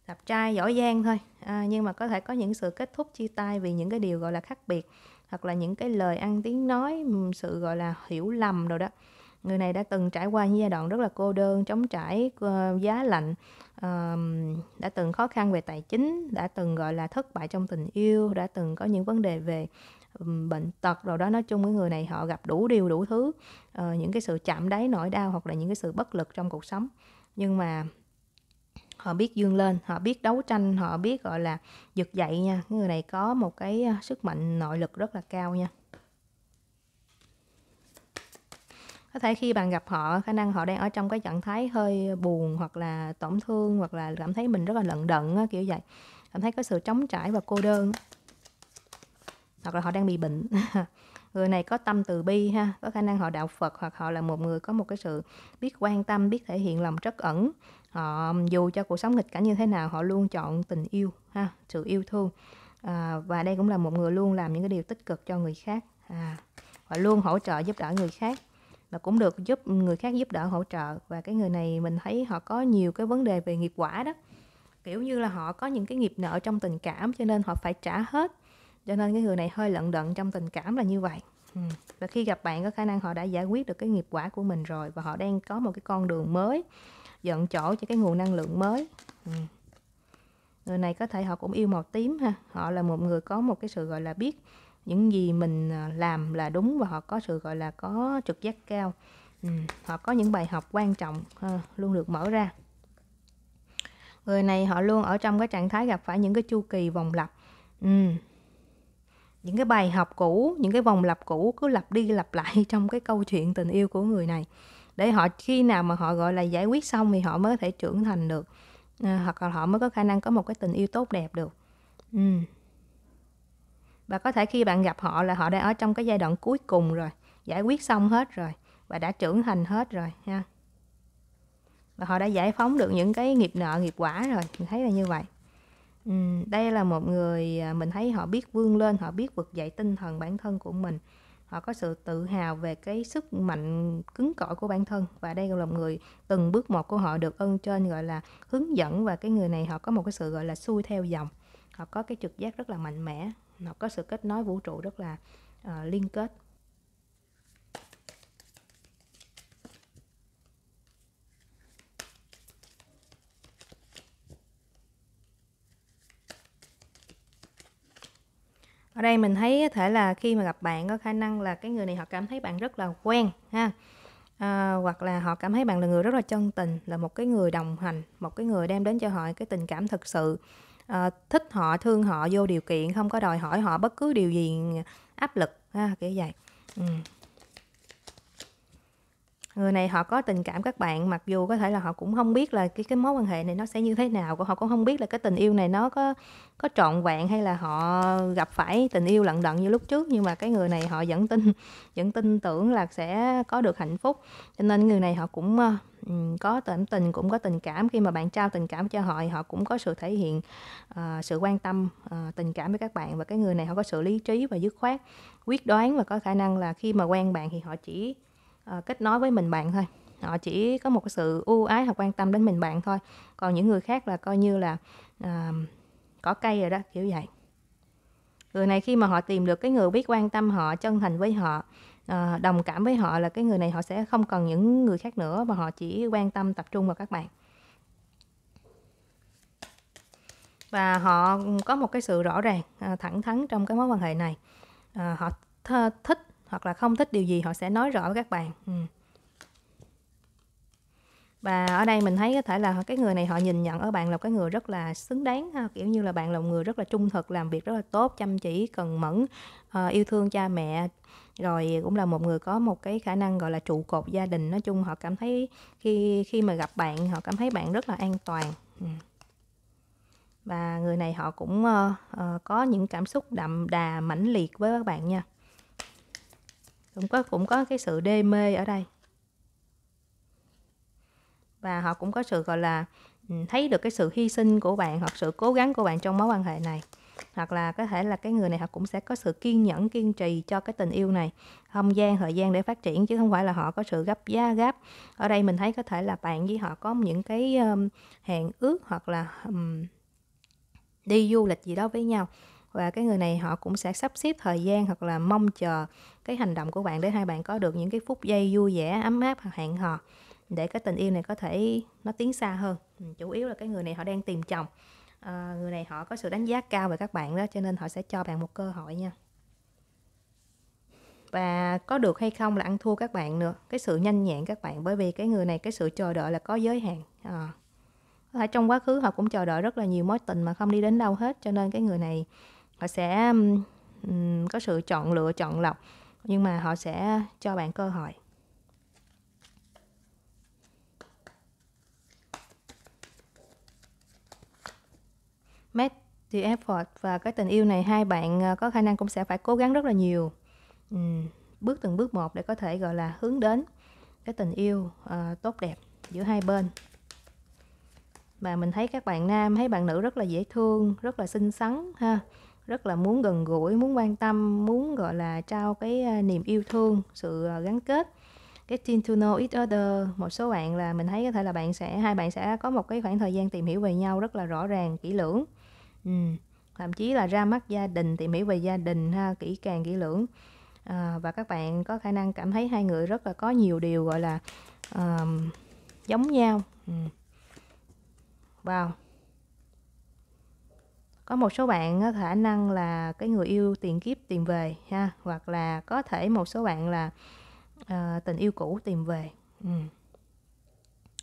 đẹp trai giỏi giang thôi à, nhưng mà có thể có những sự kết thúc chia tay vì những cái điều gọi là khác biệt hoặc là những cái lời ăn tiếng nói ừ, sự gọi là hiểu lầm rồi đó người này đã từng trải qua những giai đoạn rất là cô đơn chống trải ờ, giá lạnh uh, đã từng khó khăn về tài chính đã từng gọi là thất bại trong tình yêu đã từng có những vấn đề về bệnh tật rồi đó nói chung cái người này họ gặp đủ điều đủ thứ uh, những cái sự chạm đáy nỗi đau hoặc là những cái sự bất lực trong cuộc sống nhưng mà họ biết dương lên họ biết đấu tranh họ biết gọi là giật dậy nha cái người này có một cái ờ, sức mạnh nội lực rất là cao nha có thể khi bạn gặp họ khả năng họ đang ở trong cái trạng thái hơi buồn hoặc là tổn thương hoặc là cảm thấy mình rất là lận đận kiểu vậy cảm thấy có sự trống trải và cô đơn hoặc là họ đang bị bệnh người này có tâm từ bi ha có khả năng họ đạo phật hoặc họ là một người có một cái sự biết quan tâm biết thể hiện lòng trắc ẩn họ dù cho cuộc sống nghịch cảnh như thế nào họ luôn chọn tình yêu ha sự yêu thương à, và đây cũng là một người luôn làm những cái điều tích cực cho người khác à, họ luôn hỗ trợ giúp đỡ người khác và cũng được giúp người khác giúp đỡ hỗ trợ và cái người này mình thấy họ có nhiều cái vấn đề về nghiệp quả đó kiểu như là họ có những cái nghiệp nợ trong tình cảm cho nên họ phải trả hết cho nên cái người này hơi lận đận trong tình cảm là như vậy ừ. và khi gặp bạn có khả năng họ đã giải quyết được cái nghiệp quả của mình rồi và họ đang có một cái con đường mới dẫn chỗ cho cái nguồn năng lượng mới ừ. người này có thể họ cũng yêu màu tím ha họ là một người có một cái sự gọi là biết những gì mình à, làm là đúng và họ có sự gọi là có trực giác cao ừ. họ có những bài học quan trọng à, luôn được mở ra người này họ luôn ở trong cái trạng thái gặp phải những cái chu kỳ vòng lặp những cái bài học cũ những cái vòng lặp cũ cứ lặp đi lặp lại trong cái câu chuyện tình yêu của người này để họ khi nào mà họ gọi là giải quyết xong thì họ mới có thể trưởng thành được à, hoặc là họ mới có khả năng có một cái tình yêu tốt đẹp được ừ. và có thể khi bạn gặp họ là họ đang ở trong cái giai đoạn cuối cùng rồi giải quyết xong hết rồi và đã trưởng thành hết rồi ha và họ đã giải phóng được những cái nghiệp nợ nghiệp quả rồi mình thấy là như vậy Ừ, đây là một người à, mình thấy họ biết vươn lên, họ biết vực dậy tinh thần bản thân của mình. Họ có sự tự hào về cái sức mạnh cứng cỏi của bản thân và đây là một người từng bước một của họ được ơn trên gọi là hướng dẫn và cái người này họ có một cái sự gọi là xuôi theo dòng. Họ có cái trực giác rất là mạnh mẽ, họ có sự kết nối vũ trụ rất là uh, liên kết đây mình thấy có thể là khi mà gặp bạn có khả năng là cái người này họ cảm thấy bạn rất là quen ha à, hoặc là họ cảm thấy bạn là người rất là chân tình là một cái người đồng hành một cái người đem đến cho họ cái tình cảm thực sự à, thích họ thương họ vô điều kiện không có đòi hỏi họ bất cứ điều gì áp lực ha kiểu vậy ừ người này họ có tình cảm các bạn mặc dù có thể là họ cũng không biết là cái cái mối quan hệ này nó sẽ như thế nào của họ cũng không biết là cái tình yêu này nó có có trọn vẹn hay là họ gặp phải tình yêu lận đận như lúc trước nhưng mà cái người này họ vẫn tin vẫn tin tưởng là sẽ có được hạnh phúc cho nên người này họ cũng um, có tình tình cũng có tình cảm khi mà bạn trao tình cảm cho họ họ cũng có sự thể hiện uh, sự quan tâm uh, tình cảm với các bạn và cái người này họ có sự lý trí và dứt khoát quyết đoán và có khả năng là khi mà quen bạn thì họ chỉ Ờ, kết nối với mình bạn thôi họ chỉ có một cái sự ưu ái hoặc quan tâm đến mình bạn thôi còn những người khác là coi như là à, ờ, cỏ cây rồi đó kiểu vậy người này khi mà họ tìm được cái người biết quan tâm họ chân thành với họ à, đồng cảm với họ là cái người này họ sẽ không cần những người khác nữa mà họ chỉ quan tâm tập trung vào các bạn và họ có một cái sự rõ ràng à, thẳng thắn trong cái mối quan hệ này à, họ th- thích hoặc là không thích điều gì họ sẽ nói rõ với các bạn ừ. và ở đây mình thấy có thể là cái người này họ nhìn nhận ở bạn là cái người rất là xứng đáng ha kiểu như là bạn là một người rất là trung thực làm việc rất là tốt chăm chỉ cần mẫn ờ, yêu thương cha mẹ rồi cũng là một người có một cái khả năng gọi là trụ cột gia đình nói chung họ cảm thấy khi khi mà gặp bạn họ cảm thấy bạn rất là an toàn ừ. và người này họ cũng uh, uh, có những cảm xúc đậm đà mãnh liệt với các bạn nha cũng có cũng có cái sự đê mê ở đây và họ cũng có sự gọi là ừ, thấy được cái sự hy sinh của bạn hoặc sự cố gắng của bạn trong mối quan hệ này hoặc là có thể là cái người này họ cũng sẽ có sự kiên nhẫn kiên trì cho cái tình yêu này không gian thời gian để phát triển chứ không phải là họ có sự gấp giá gấp ở đây mình thấy có thể là bạn với họ có những cái um, hẹn ước hoặc là um, đi du lịch gì đó với nhau và cái người này họ cũng sẽ sắp xếp thời gian hoặc là mong chờ cái hành động của bạn để hai bạn có được những cái phút giây vui vẻ ấm áp hoặc hẹn hò để cái tình yêu này có thể nó tiến xa hơn ừ, chủ yếu là cái người này họ đang tìm chồng à, người này họ có sự đánh giá cao về các bạn đó cho nên họ sẽ cho bạn một cơ hội nha và có được hay không là ăn thua các bạn nữa cái sự nhanh nhẹn các bạn bởi vì cái người này cái sự chờ đợi là có giới hạn à. có thể trong quá khứ họ cũng chờ đợi rất là nhiều mối tình mà không đi đến đâu hết cho nên cái người này họ sẽ um, có sự chọn lựa chọn lọc nhưng mà họ sẽ cho bạn cơ hội make the effort và cái tình yêu này hai bạn ờ, có khả năng cũng sẽ phải cố gắng rất là nhiều um, bước từng bước một để có thể gọi là hướng đến cái tình yêu uh, tốt đẹp giữa hai bên và mình thấy các bạn nam thấy bạn nữ rất là dễ thương rất là xinh xắn ha rất là muốn gần gũi muốn quan tâm muốn gọi là trao cái à, niềm yêu thương sự à, gắn kết getting to know each other một số bạn là mình thấy có thể là bạn sẽ hai bạn sẽ có một cái khoảng thời gian tìm hiểu về nhau rất là rõ ràng kỹ lưỡng ừ. thậm chí là ra mắt gia đình tìm hiểu về gia đình ha kỹ càng kỹ lưỡng à, và các bạn có khả năng cảm thấy hai người rất là có nhiều điều gọi là uh, giống nhau ừ. wow có một số bạn có khả năng là cái người yêu tiền kiếp tìm về ha hoặc là có thể một số bạn là uh, tình yêu cũ tìm về ừ.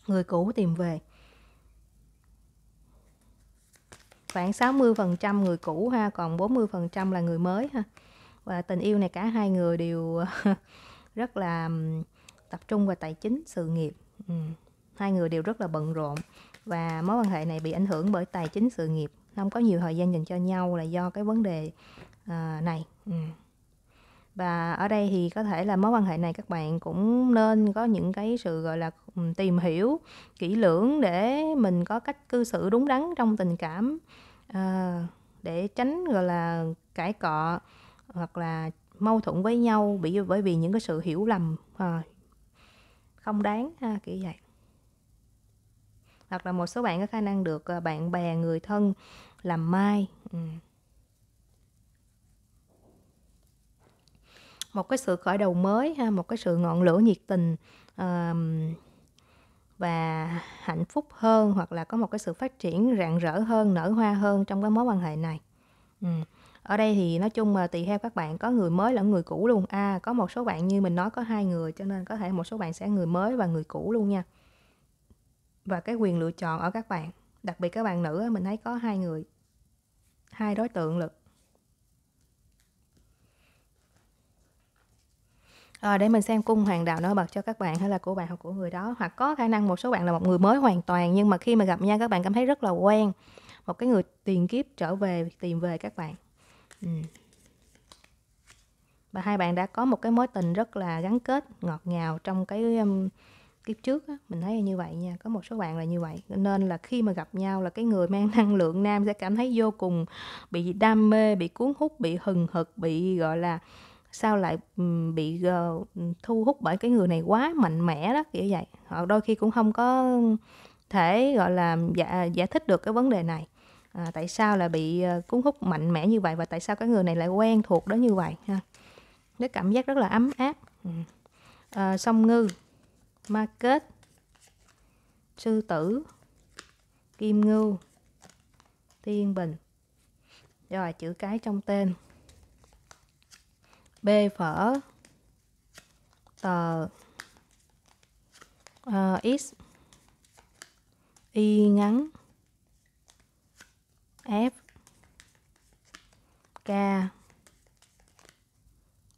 người cũ tìm về khoảng 60% người cũ ha còn 40% là người mới ha và tình yêu này cả hai người đều ờ, rất là tập trung vào tài chính sự nghiệp ừ. hai người đều rất là bận rộn và mối quan hệ này bị ảnh hưởng bởi tài chính sự nghiệp không có nhiều thời gian dành cho nhau là do cái vấn đề à, này ừ. và ở đây thì có thể là mối quan hệ này các bạn cũng nên có những cái sự gọi là ừ, tìm hiểu kỹ lưỡng để mình có cách cư xử đúng đắn trong tình cảm à, để tránh gọi là cãi cọ hoặc là mâu thuẫn với nhau bị bởi vì những cái sự hiểu lầm à, không đáng ha kiểu vậy hoặc là một số bạn có khả năng được bạn bè người thân làm mai ừ. một cái sự khởi đầu mới ha một cái sự ngọn lửa nhiệt tình và hạnh phúc hơn hoặc là có một cái sự phát triển rạng rỡ hơn nở hoa hơn trong cái mối quan hệ này ừ. ở đây thì nói chung mà tùy theo các bạn có người mới lẫn người cũ luôn à có một số bạn như mình nói có hai người cho nên có thể một số bạn sẽ người mới và người cũ luôn nha và cái quyền lựa chọn ở các bạn đặc biệt các bạn nữ mình thấy có hai người hai đối tượng lực À, ờ, để mình xem cung hoàng đạo nổi bật cho các bạn hay là của bạn hoặc của người đó hoặc có khả năng một số bạn là một người mới hoàn toàn nhưng mà khi mà gặp nhau các bạn cảm thấy rất là quen một cái người tiền kiếp trở về tìm về các bạn ừ. và hai bạn đã có một cái mối tình rất là gắn kết ngọt ngào trong cái um, kiếp trước á, mình thấy là như vậy nha có một số bạn là như vậy nên là khi mà gặp nhau là cái người mang năng lượng nam sẽ cảm thấy vô cùng bị đam mê bị cuốn hút bị hừng hực bị gọi là sao lại bị ờ, thu hút bởi cái người này quá mạnh mẽ đó kiểu vậy họ đôi khi cũng không có thể gọi là giải giải thích được cái vấn đề này à, tại sao là bị ờ, cuốn hút mạnh mẽ như vậy và tại sao cái người này lại quen thuộc đó như vậy ha cái cảm giác rất là ấm áp à, song ngư ma kết sư tử kim ngưu tiên bình rồi chữ cái trong tên b phở tờ uh, x y ngắn f k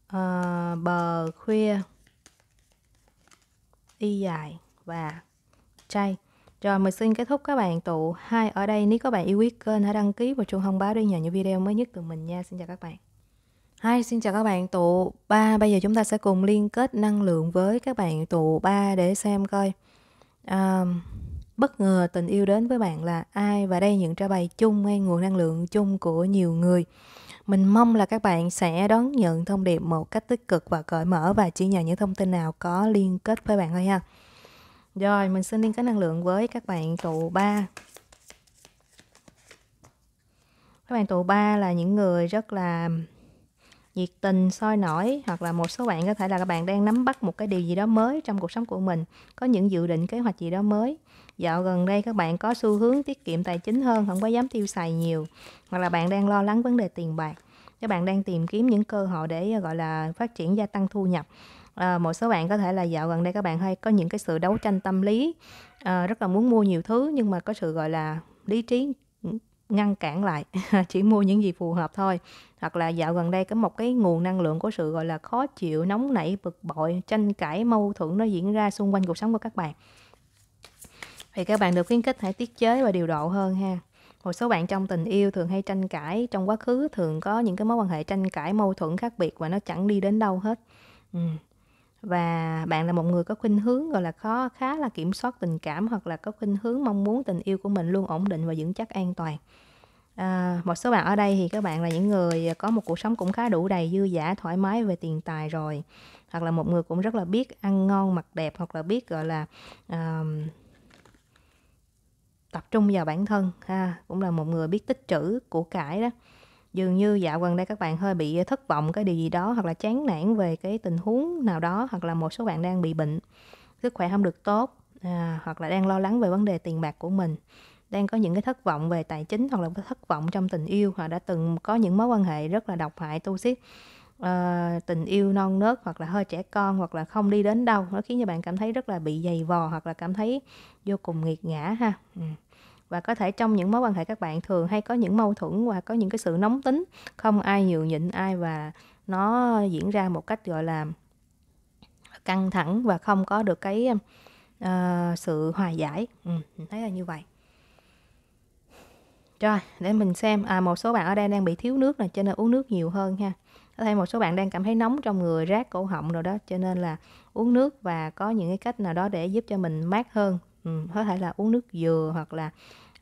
uh, bờ khuya y dài và chay rồi mình xin kết thúc các bạn tụ hai ở đây nếu các bạn yêu quý kênh hãy đăng ký và chuông thông báo để nhận những video mới nhất từ mình nha xin chào các bạn Hai, xin chào các bạn tụ ba. Bây giờ chúng ta sẽ cùng liên kết năng lượng với các bạn tụ ba để xem coi à, Bất ngờ tình yêu đến với bạn là ai Và đây những trả bày chung hay nguồn năng lượng chung của nhiều người mình mong là các bạn sẽ đón nhận thông điệp một cách tích cực và cởi mở và chỉ nhận những thông tin nào có liên kết với bạn thôi ha. Rồi, mình xin liên kết năng lượng với các bạn tụ 3. Các bạn tụ 3 là những người rất là nhiệt tình soi nổi hoặc là một số bạn có thể là các bạn đang nắm bắt một cái điều gì đó mới trong cuộc sống của mình có những dự định kế hoạch gì đó mới dạo gần đây các bạn có xu hướng tiết kiệm tài chính hơn không có dám tiêu xài nhiều hoặc là bạn đang lo lắng vấn đề tiền bạc các bạn đang tìm kiếm những cơ hội để gọi là phát triển gia tăng thu nhập à, một số bạn có thể là dạo gần đây các bạn hay có những cái sự đấu tranh tâm lý à, rất là muốn mua nhiều thứ nhưng mà có sự gọi là lý trí ngăn cản lại chỉ mua những gì phù hợp thôi hoặc là dạo gần đây có một cái nguồn năng lượng của sự gọi là khó chịu nóng nảy bực bội tranh cãi mâu thuẫn nó diễn ra xung quanh cuộc sống của các bạn thì các bạn được khuyến khích hãy tiết chế và điều độ hơn ha. Một số bạn trong tình yêu thường hay tranh cãi, trong quá khứ thường có những cái mối quan hệ tranh cãi mâu thuẫn khác biệt và nó chẳng đi đến đâu hết. Ừ. Và bạn là một người có khuynh hướng gọi là khó khá là kiểm soát tình cảm hoặc là có khuynh hướng mong muốn tình yêu của mình luôn ổn định và vững chắc an toàn. À, một số bạn ở đây thì các bạn là những người có một cuộc sống cũng khá đủ đầy dư giả thoải mái về tiền tài rồi hoặc là một người cũng rất là biết ăn ngon mặc đẹp hoặc là biết gọi là uh, tập trung vào bản thân ha cũng là một người biết tích trữ của cải đó dường như dạo gần đây các bạn hơi bị thất vọng cái điều gì đó hoặc là chán nản về cái tình huống nào đó hoặc là một số bạn đang bị bệnh sức khỏe không được tốt à, hoặc là đang lo lắng về vấn đề tiền bạc của mình đang có những cái thất vọng về tài chính hoặc là thất vọng trong tình yêu hoặc đã từng có những mối quan hệ rất là độc hại tu xít uh, tình yêu non nớt hoặc là hơi trẻ con hoặc là không đi đến đâu nó khiến cho bạn cảm thấy rất là bị dày vò hoặc là cảm thấy vô cùng nghiệt ngã ha ừ. và có thể trong những mối quan hệ các bạn thường hay có những mâu thuẫn và có những cái sự nóng tính không ai nhường nhịn ai và nó diễn ra một cách gọi là căng thẳng và không có được cái uh, sự hòa giải ừ, mình thấy là như vậy rồi để mình xem à một số bạn ở đây đang bị thiếu nước nè cho nên uống nước nhiều hơn ha có thể một số bạn đang cảm thấy nóng trong người rát cổ họng rồi đó cho nên là uống nước và có những cái cách nào đó để giúp cho mình mát hơn ừ, có thể là uống nước dừa hoặc là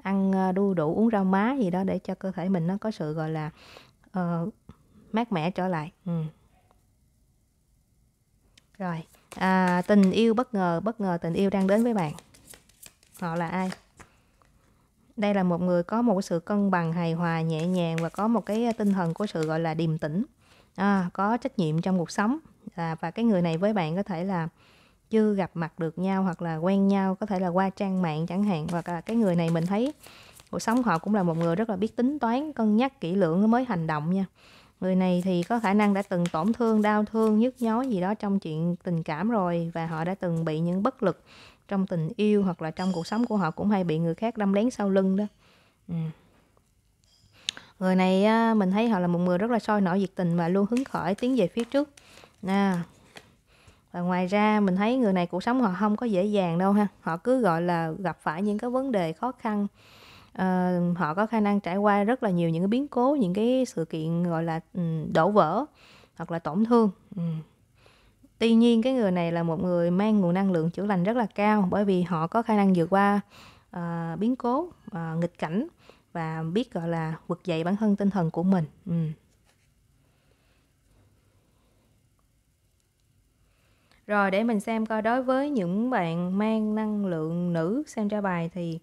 ăn ờ, đu đủ uống rau má gì đó để cho cơ thể mình nó có sự gọi là uh, mát mẻ trở lại ừ. rồi à, tình yêu bất ngờ bất ngờ tình yêu đang đến với bạn họ là ai đây là một người có một sự cân bằng hài hòa nhẹ nhàng và có một cái tinh thần của sự gọi là điềm tĩnh à, có trách nhiệm trong cuộc sống à, và cái người này với bạn có thể là chưa gặp mặt được nhau hoặc là quen nhau có thể là qua trang mạng chẳng hạn hoặc là cái người này mình thấy cuộc sống họ cũng là một người rất là biết tính toán cân nhắc kỹ lưỡng mới hành động nha người này thì có khả năng đã từng tổn thương đau thương nhức nhối gì đó trong chuyện tình cảm rồi và họ đã từng bị những bất lực trong tình yêu hoặc là trong cuộc sống của họ cũng hay bị người khác đâm lén sau lưng đó ừ. Người này mình thấy họ là một người rất là sôi nổi nhiệt tình và luôn hứng khởi tiến về phía trước. Nè. Và ngoài ra mình thấy người này cuộc sống họ không có dễ dàng đâu ha. Họ cứ gọi là gặp phải những cái vấn đề khó khăn. Uh, họ có khả năng trải qua rất là nhiều những cái biến cố, những cái sự kiện gọi là ừ, đổ vỡ hoặc là tổn thương. Um. Tuy nhiên cái người này là một người mang nguồn năng lượng chữa lành rất là cao bởi vì họ có khả năng vượt qua uh, biến cố, uh, nghịch cảnh và biết gọi là vực dậy bản thân tinh thần của mình ừ. rồi để mình xem coi đối với những bạn mang năng lượng nữ xem trả bài thì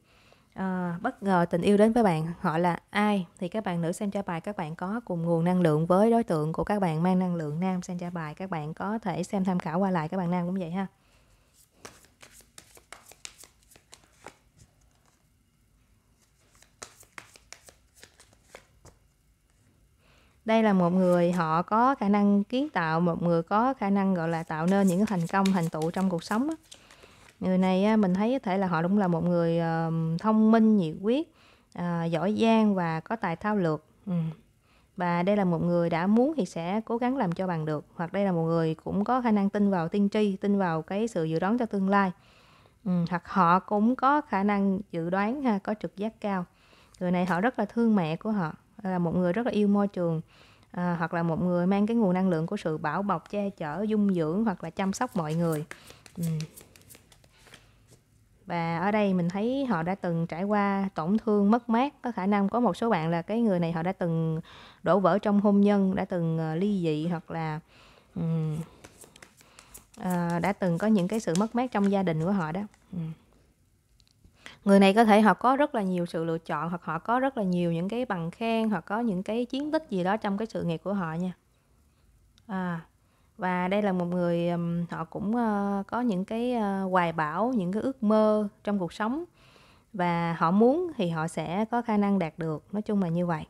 uh, bất ngờ tình yêu đến với bạn họ là ai thì các bạn nữ xem trả bài các bạn có cùng nguồn năng lượng với đối tượng của các bạn mang năng lượng nam xem trả bài các bạn có thể xem tham khảo qua lại các bạn nam cũng vậy ha đây là một người họ có khả năng kiến tạo một người có khả năng gọi là tạo nên những cái thành công thành tựu trong cuộc sống người này mình thấy có thể là họ đúng là một người thông minh nhiệt huyết à, giỏi giang và có tài thao lược và đây là một người đã muốn thì sẽ cố gắng làm cho bằng được hoặc đây là một người cũng có khả năng tin vào tiên tri tin vào cái sự dự đoán cho tương lai hoặc họ cũng có khả năng dự đoán ha có trực giác cao người này họ rất là thương mẹ của họ là một người rất là yêu môi trường à, hoặc là một người mang cái nguồn năng lượng của sự bảo bọc che chở dung dưỡng hoặc là chăm sóc mọi người ừ. và ở đây mình thấy họ đã từng trải qua tổn thương mất mát có khả năng có một số bạn là cái người này họ đã từng đổ vỡ trong hôn nhân đã từng ờ, ly dị hoặc là um, à, đã từng có những cái sự mất mát trong gia đình của họ đó um người này có thể họ có rất là nhiều sự lựa chọn hoặc họ có rất là nhiều những cái bằng khen hoặc có những cái chiến tích gì đó trong cái sự nghiệp của họ nha à, và đây là một người họ cũng ờ, có những cái ờ, hoài bão những cái ước mơ trong cuộc sống và họ muốn thì họ sẽ có khả năng đạt được nói chung là như vậy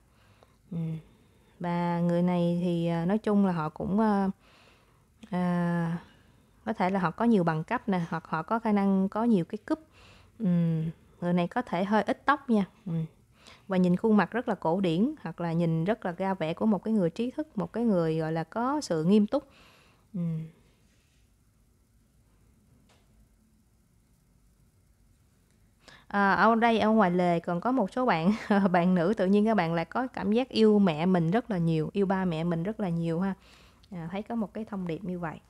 và người này thì ờ, nói chung là họ cũng à, có thể là họ có nhiều bằng cấp nè hoặc họ có khả năng có nhiều cái cúp ừ người này có thể hơi ít tóc nha ừ. và nhìn khuôn mặt rất là cổ điển hoặc là nhìn rất là ra vẻ của một cái người trí thức một cái người gọi là có sự nghiêm túc ừ. À, ở đây ở ngoài lề còn có một số bạn bạn nữ tự nhiên các bạn lại có cảm giác yêu mẹ mình rất là nhiều yêu ba mẹ mình rất là nhiều ha à, thấy có một cái thông điệp như vậy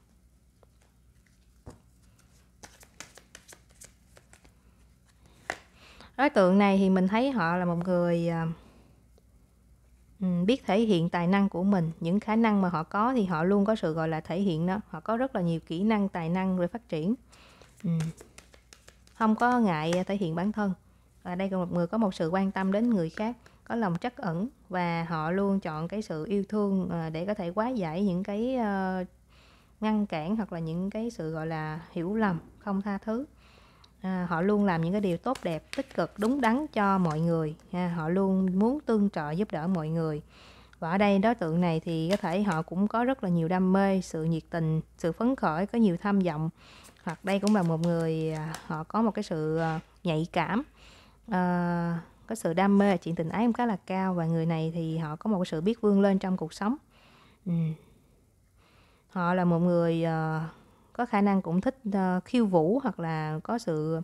đối tượng này thì mình thấy họ là một người à, ừ, biết thể hiện tài năng của mình những khả năng mà họ có thì họ luôn có sự gọi là thể hiện đó họ có rất là nhiều kỹ năng tài năng để phát triển ừ. không có ngại thể hiện bản thân và đây là một người có một sự quan tâm đến người khác có lòng trắc ẩn và họ luôn chọn cái sự yêu thương à, để có thể quá giải những cái ờ, ngăn cản hoặc là những cái sự gọi là hiểu lầm không tha thứ à, họ luôn làm những cái điều tốt đẹp tích cực đúng đắn cho mọi người à, họ luôn muốn tương trợ giúp đỡ mọi người và ở đây đối tượng này thì có thể họ cũng có rất là nhiều đam mê sự nhiệt tình sự phấn khởi có nhiều tham vọng hoặc đây cũng là một người à, họ có một cái sự à, nhạy cảm à, có sự đam mê chuyện tình ái cũng khá là cao và người này thì họ có một sự biết vươn lên trong cuộc sống ừ. họ là một người uh, có khả năng cũng thích uh, khiêu vũ hoặc là có sự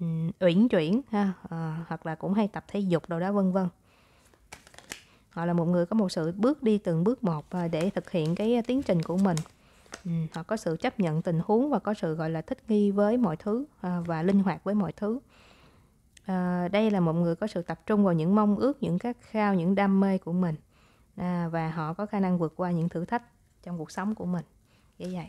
um, chuyển ha uh, hoặc là cũng hay tập thể dục đồ đó vân vân họ là một người có một sự bước đi từng bước một uh, để thực hiện cái tiến trình của mình um, họ có sự chấp nhận tình huống và có sự gọi là thích nghi với mọi thứ uh, và linh hoạt với mọi thứ uh, đây là một người có sự tập trung vào những mong ước những khát khao những đam mê của mình à, và họ có khả năng vượt qua những thử thách trong cuộc sống của mình như vậy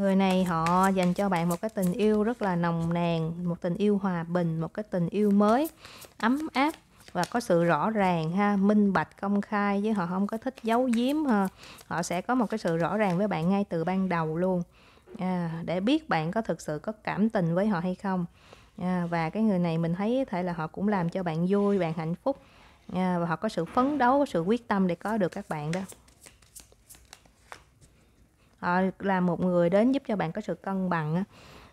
Người này họ dành cho bạn một cái tình yêu rất là nồng nàn, một tình yêu hòa bình, một cái tình yêu mới, ấm áp và có sự rõ ràng ha, minh bạch công khai chứ họ không có thích giấu giếm ha. Ờ, họ sẽ có một cái sự rõ ràng với bạn ngay từ ban đầu luôn. À, để biết bạn có thực sự có cảm tình với họ hay không. À, và cái người này mình thấy thể là họ cũng làm cho bạn vui, bạn hạnh phúc. À, và họ có sự phấn đấu, có sự quyết tâm để có được các bạn đó họ ờ, là một người đến giúp cho bạn có sự cân bằng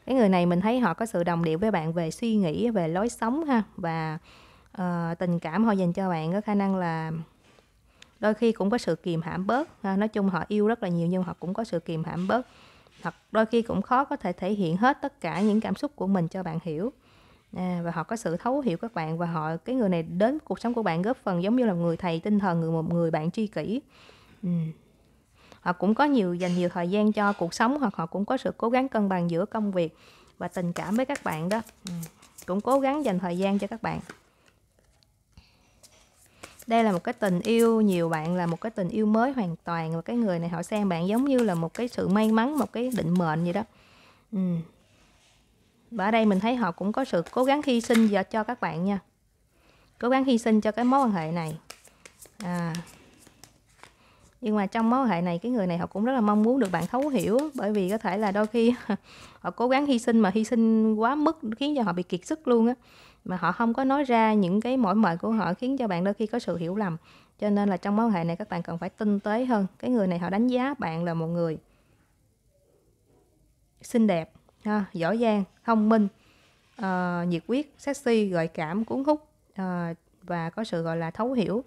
cái người này mình thấy họ có sự đồng điệu với bạn về suy nghĩ về lối sống ha và uh, tình cảm họ dành cho bạn có khả năng là đôi khi cũng có sự kìm hãm bớt ha. nói chung họ yêu rất là nhiều nhưng họ cũng có sự kìm hãm bớt hoặc đôi khi cũng khó có thể thể hiện hết tất cả những cảm xúc của mình cho bạn hiểu à, và họ có sự thấu hiểu các bạn và họ cái người này đến cuộc sống của bạn góp phần giống như là người thầy tinh thần người một người bạn tri kỷ ừ họ cũng có nhiều dành nhiều thời gian cho cuộc sống hoặc họ cũng có sự cố gắng cân bằng giữa công việc và tình cảm với các bạn đó ừ. cũng cố gắng dành thời gian cho các bạn đây là một cái tình yêu nhiều bạn là một cái tình yêu mới hoàn toàn và cái người này họ xem bạn giống như là một cái sự may mắn một cái định mệnh gì đó ừ. và ở đây mình thấy họ cũng có sự cố gắng hy sinh cho các bạn nha cố gắng hy sinh cho cái mối quan hệ này à nhưng mà trong mối quan hệ này cái người này họ cũng rất là mong muốn được bạn thấu hiểu bởi vì có thể là đôi khi họ cố gắng hy sinh mà hy sinh quá mức khiến cho họ bị kiệt sức luôn á mà họ không có nói ra những cái mỏi mệt của họ khiến cho bạn đôi khi có sự hiểu lầm cho nên là trong mối quan hệ này các bạn cần phải tinh tế hơn cái người này họ đánh giá bạn là một người xinh đẹp ha, giỏi giang thông minh uh, nhiệt huyết sexy gợi cảm cuốn hút uh, và có sự gọi là thấu hiểu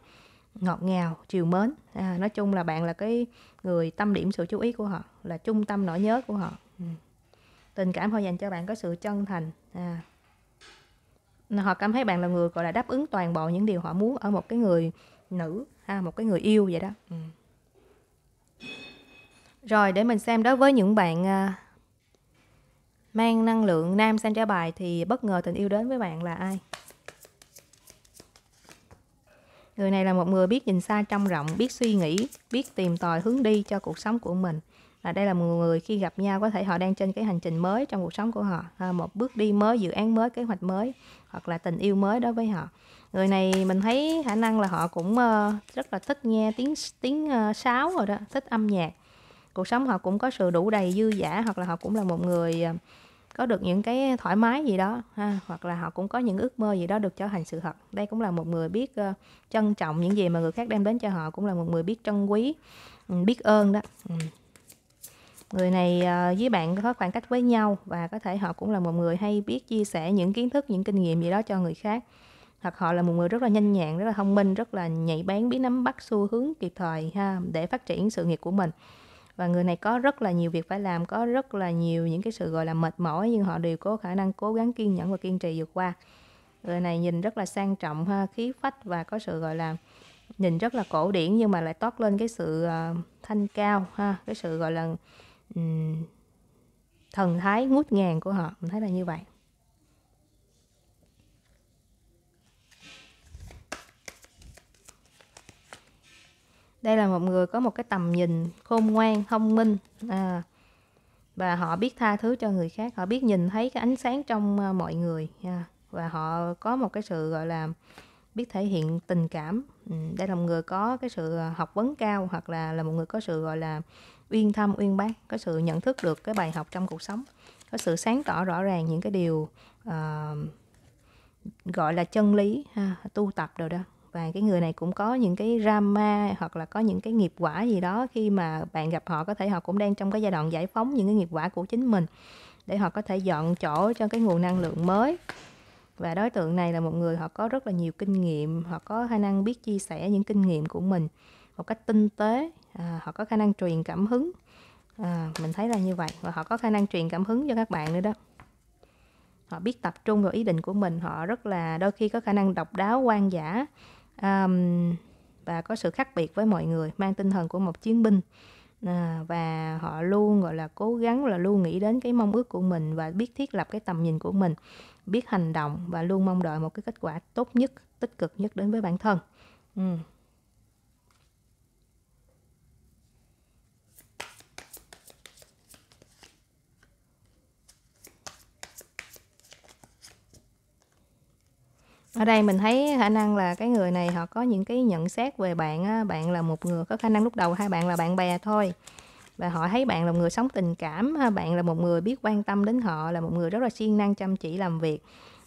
ngọt ngào chiều mến à, nói chung là bạn là cái người tâm điểm sự chú ý của họ là trung tâm nỗi nhớ của họ ừ. tình cảm họ dành cho bạn có sự chân thành à. họ cảm thấy bạn là người gọi là đáp ứng toàn bộ những điều họ muốn ở một cái người nữ ha à, một cái người yêu vậy đó ừ. rồi để mình xem đối với những bạn à, mang năng lượng nam sang trái bài thì bất ngờ tình yêu đến với bạn là ai Người này là một người biết nhìn xa trong rộng, biết suy nghĩ, biết tìm tòi hướng đi cho cuộc sống của mình. À, đây là một người khi gặp nhau có thể họ đang trên cái hành trình mới trong cuộc sống của họ, à, một bước đi mới, dự án mới, kế hoạch mới hoặc là tình yêu mới đối với họ. Người này mình thấy khả năng là họ cũng uh, rất là thích nghe tiếng tiếng uh, sáo rồi đó, thích âm nhạc. Cuộc sống họ cũng có sự đủ đầy dư giả hoặc là họ cũng là một người uh, có được những cái thoải mái gì đó ha hoặc là họ cũng có những ước mơ gì đó được trở thành sự thật đây cũng là một người biết uh, trân trọng những gì mà người khác đem đến cho họ cũng là một người biết trân quý ừ, biết ơn đó ừ. người này uh, với bạn có khoảng cách với nhau và có thể họ cũng là một người hay biết chia sẻ những kiến thức những kinh nghiệm gì đó cho người khác hoặc họ là một người rất là nhanh nhẹn rất là thông minh rất là nhạy bén biết nắm bắt xu hướng kịp thời ha để phát triển sự nghiệp của mình và người này có rất là nhiều việc phải làm có rất là nhiều những cái sự gọi là mệt mỏi nhưng họ đều có khả năng cố gắng kiên nhẫn và kiên trì vượt qua người này nhìn rất là sang trọng ha khí phách và có sự gọi là nhìn rất là cổ điển nhưng mà lại toát lên cái sự uh, thanh cao ha cái sự gọi là um, thần thái ngút ngàn của họ mình thấy là như vậy đây là một người có một cái tầm nhìn khôn ngoan thông minh à, và họ biết tha thứ cho người khác họ biết nhìn thấy cái ánh sáng trong à, mọi người à, và họ có một cái sự gọi là biết thể hiện tình cảm ừ, đây là một người có cái sự à, học vấn cao hoặc là là một người có sự gọi là uyên thâm uyên bác có sự nhận thức được cái bài học trong cuộc sống có sự sáng tỏ rõ ràng những cái điều uh, gọi là chân lý ha, tu tập rồi đó và cái người này cũng có những cái drama hoặc là có những cái nghiệp quả gì đó khi mà bạn gặp họ có thể họ cũng đang trong cái giai đoạn giải phóng những cái nghiệp quả của chính mình để họ có thể dọn chỗ cho cái nguồn năng lượng mới và đối tượng này là một người họ có rất là nhiều kinh nghiệm họ có khả năng biết chia sẻ những kinh nghiệm của mình một cách tinh tế à, họ có khả năng truyền cảm hứng à, mình thấy là như vậy và họ có khả năng truyền cảm hứng cho các bạn nữa đó họ biết tập trung vào ý định của mình họ rất là đôi khi có khả năng độc đáo quan giả um, và có sự khác biệt với mọi người mang tinh thần của một chiến binh à, và họ luôn gọi là cố gắng là luôn nghĩ đến cái mong ước của mình và biết thiết lập cái tầm nhìn của mình biết hành động và luôn mong đợi một cái kết quả tốt nhất tích cực nhất đến với bản thân ừ. ở đây mình thấy khả năng là cái người này họ có những cái nhận xét về bạn á. bạn là một người có khả năng lúc đầu hai bạn là bạn bè thôi và họ thấy bạn là một người sống tình cảm bạn là một người biết quan tâm đến họ là một người rất là siêng năng chăm chỉ làm việc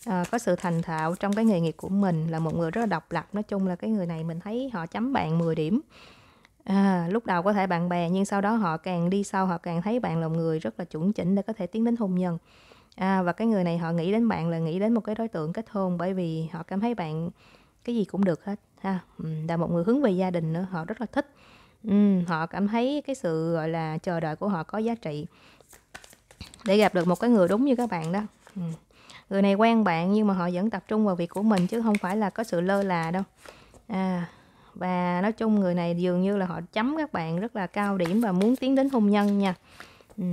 à, có sự thành thạo trong cái nghề nghiệp của mình là một người rất là độc lập nói chung là cái người này mình thấy họ chấm bạn 10 điểm à, lúc đầu có thể bạn bè nhưng sau đó họ càng đi sau họ càng thấy bạn là một người rất là chuẩn chỉnh để có thể tiến đến hôn nhân à, và cái người này họ nghĩ đến bạn là nghĩ đến một cái đối tượng kết hôn bởi vì họ cảm thấy bạn cái gì cũng được hết ha ừ, là một người hướng về gia đình nữa họ rất là thích ừ, họ cảm thấy cái sự gọi là chờ đợi của họ có giá trị để gặp được một cái người đúng như các bạn đó ừ. người này quen bạn nhưng mà họ vẫn tập trung vào việc của mình chứ không phải là có sự lơ là đâu à, và nói chung người này dường như là họ chấm các bạn rất là cao điểm và muốn tiến đến hôn nhân nha ừ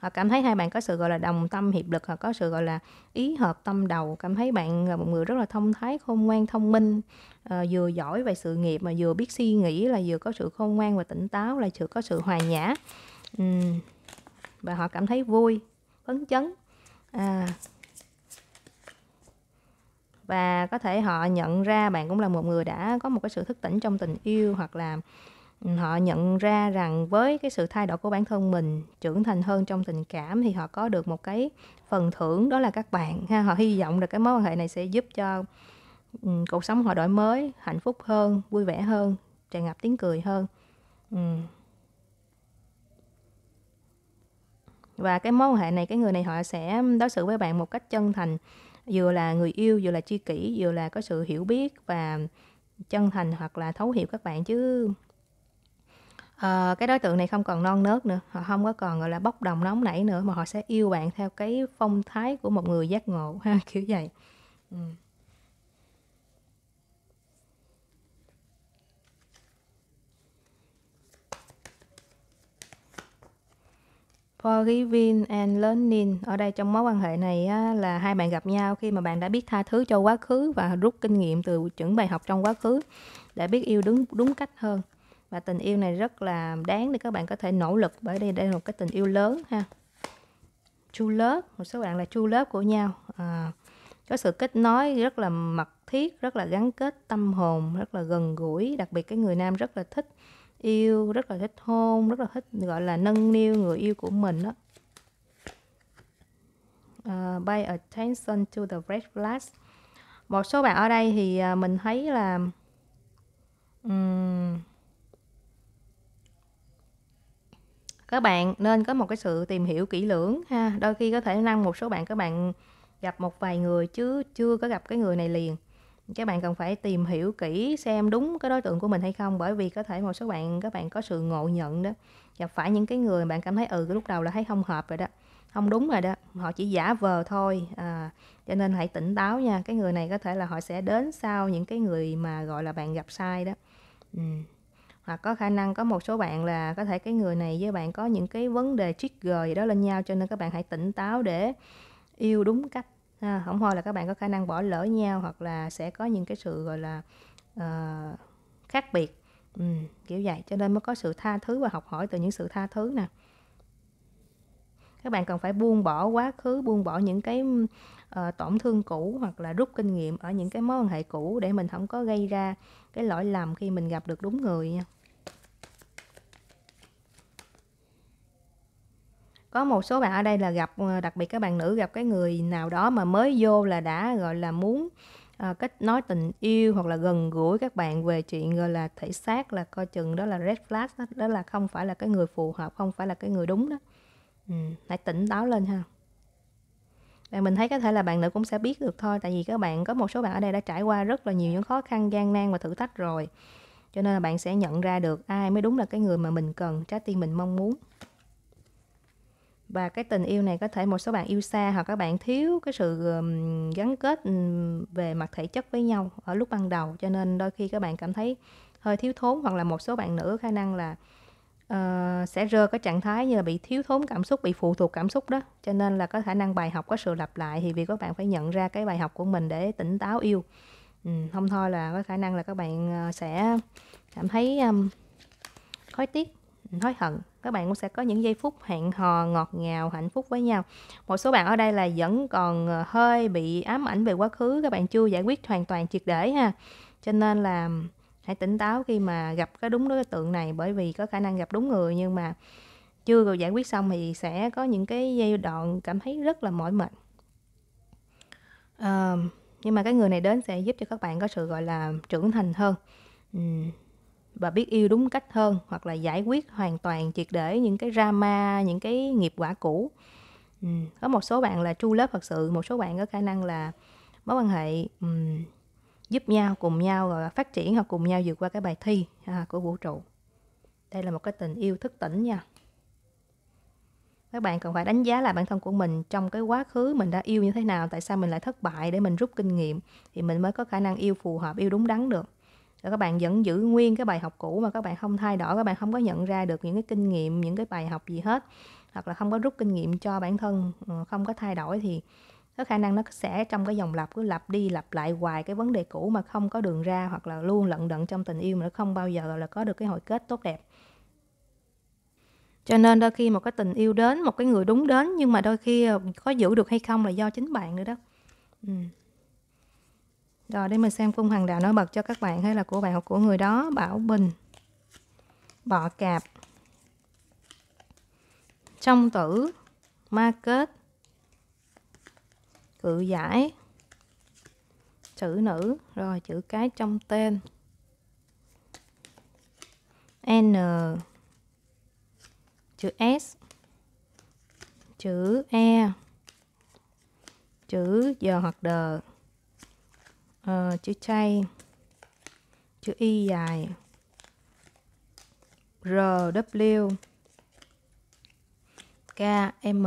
họ cảm thấy hai bạn có sự gọi là đồng tâm hiệp lực họ có sự gọi là ý hợp tâm đầu cảm thấy bạn là một người rất là thông thái khôn ngoan thông minh à, vừa giỏi về sự nghiệp mà vừa biết suy nghĩ là vừa có sự khôn ngoan và tỉnh táo là sự có sự hòa nhã uhm. và họ cảm thấy vui phấn chấn à, và có thể họ nhận ra bạn cũng là một người đã có một cái sự thức tỉnh trong tình yêu hoặc là họ nhận ra rằng với cái sự thay đổi của bản thân mình trưởng thành hơn trong tình cảm thì họ có được một cái phần thưởng đó là các bạn ha họ hy vọng là cái mối quan hệ này sẽ giúp cho cuộc sống họ đổi mới hạnh phúc hơn vui vẻ hơn tràn ngập tiếng cười hơn và cái mối quan hệ này cái người này họ sẽ đối xử với bạn một cách chân thành vừa là người yêu vừa là tri kỷ vừa là có sự hiểu biết và chân thành hoặc là thấu hiểu các bạn chứ ờ, cái đối tượng này không còn non nớt nữa họ không có còn gọi là bốc đồng nóng nảy nữa mà họ sẽ yêu bạn theo cái phong thái của một người giác ngộ ha kiểu vậy ừ. Forgiving and learning ở đây trong mối quan hệ này á, là hai bạn gặp nhau khi mà bạn đã biết tha thứ cho quá khứ và rút kinh nghiệm từ những bài học trong quá khứ để biết yêu đúng đúng cách hơn và tình yêu này rất là đáng để các bạn có thể nỗ lực bởi đây đây là một cái tình yêu lớn ha chu lớp một số bạn là chu lớp của nhau à, có sự kết nối rất là mật thiết rất là gắn kết tâm hồn rất là gần gũi đặc biệt cái người nam rất là thích yêu rất là thích hôn rất là thích gọi là nâng niu người yêu của mình đó uh, à, pay attention to the red flags một số bạn ở đây thì à, mình thấy là um, các bạn nên có một cái sự tìm hiểu kỹ lưỡng ha đôi khi có thể năng một số bạn các bạn gặp một vài người chứ chưa có gặp cái người này liền các bạn cần phải tìm hiểu kỹ xem đúng cái đối tượng của mình hay không bởi vì có thể một số bạn các bạn có sự ngộ nhận đó gặp phải những cái người bạn cảm thấy ừ cái lúc đầu là thấy không hợp rồi đó không đúng rồi đó họ chỉ giả vờ thôi à, cho nên hãy tỉnh táo nha cái người này có thể là họ sẽ đến sau những cái người mà gọi là bạn gặp sai đó ừ hoặc có khả năng có một số bạn là có thể cái người này với bạn có những cái vấn đề trigger gì đó lên nhau cho nên các bạn hãy tỉnh táo để yêu đúng cách ha. không thôi là các bạn có khả năng bỏ lỡ nhau hoặc là sẽ có những cái sự gọi là uh, khác biệt ừ, kiểu vậy cho nên mới có sự tha thứ và học hỏi từ những sự tha thứ nè các bạn cần phải buông bỏ quá khứ buông bỏ những cái Ờ, tổn thương cũ hoặc là rút kinh nghiệm ở những cái mối quan hệ cũ để mình không có gây ra cái lỗi lầm khi mình gặp được đúng người nha có một số bạn ở đây là gặp ờ, đặc biệt các bạn nữ gặp cái người nào đó mà mới vô là đã gọi là muốn uh, kết nói tình yêu hoặc là gần gũi các bạn về chuyện gọi là thể xác là coi chừng đó là red flag đó, đó là không phải là cái người phù hợp không phải là cái người đúng đó ừ, hãy tỉnh táo lên ha và mình thấy có thể là bạn nữ cũng sẽ biết được thôi tại vì các bạn có một số bạn ở đây đã trải qua rất là nhiều những khó khăn gian nan và thử thách rồi cho nên là bạn sẽ nhận ra được ai mới đúng là cái người mà mình cần trái tim mình mong muốn và cái tình yêu này có thể một số bạn yêu xa hoặc các bạn thiếu cái sự gắn kết về mặt thể chất với nhau ở lúc ban đầu cho nên đôi khi các bạn cảm thấy hơi thiếu thốn hoặc là một số bạn nữ khả năng là uh, sẽ rơi cái trạng thái như là bị thiếu thốn cảm xúc bị phụ thuộc cảm xúc đó cho nên là có khả năng bài học có sự lặp lại thì vì các bạn phải nhận ra cái bài học của mình để tỉnh táo yêu ừ, không thôi là có khả năng là các bạn ờ, sẽ cảm thấy um, khói tiếc hối hận các bạn cũng sẽ có những giây phút hẹn hò ngọt ngào hạnh phúc với nhau một số bạn ở đây là vẫn còn ờ, hơi bị ám ảnh về quá khứ các bạn chưa giải quyết hoàn toàn triệt để ha cho nên là hãy tỉnh táo khi mà gặp cái đúng đối tượng này bởi vì có khả năng gặp đúng người nhưng mà chưa rồi giải quyết xong thì sẽ có những cái giai đoạn cảm thấy rất là mỏi mệt à, nhưng mà cái người này đến sẽ giúp cho các bạn có sự gọi là trưởng thành hơn và biết yêu đúng cách hơn hoặc là giải quyết hoàn toàn triệt để những cái drama những cái nghiệp quả cũ ừ. có một số bạn là chu lớp thật sự một số bạn có khả năng là mối quan hệ um, giúp nhau cùng nhau phát triển hoặc cùng nhau vượt qua cái bài thi à, của vũ trụ đây là một cái tình yêu thức tỉnh nha các bạn cần phải đánh giá lại bản thân của mình trong cái quá khứ mình đã yêu như thế nào tại sao mình lại thất bại để mình rút kinh nghiệm thì mình mới có khả năng yêu phù hợp yêu đúng đắn được rồi các bạn vẫn giữ nguyên cái bài học cũ mà các bạn không thay đổi các bạn không có nhận ra được những cái kinh nghiệm những cái bài học gì hết hoặc là không có rút kinh nghiệm cho bản thân ừ, không có thay đổi thì có khả năng nó sẽ trong cái dòng lặp cứ lặp đi lặp lại hoài cái vấn đề cũ mà không có đường ra hoặc là luôn lận đận trong tình yêu mà nó không bao giờ là có được cái hồi kết tốt đẹp cho nên đôi khi một cái tình yêu đến một cái người đúng đến nhưng mà đôi khi ờ, có giữ được hay không là do chính bạn nữa đó ừ. rồi để mình xem cung hoàng đạo nói bật cho các bạn hay là của bạn hoặc của người đó bảo bình bọ cạp trong tử ma kết cự giải chữ nữ rồi chữ cái trong tên n chữ s chữ e chữ giờ hoặc đờ uh, chữ chay chữ y dài r w k m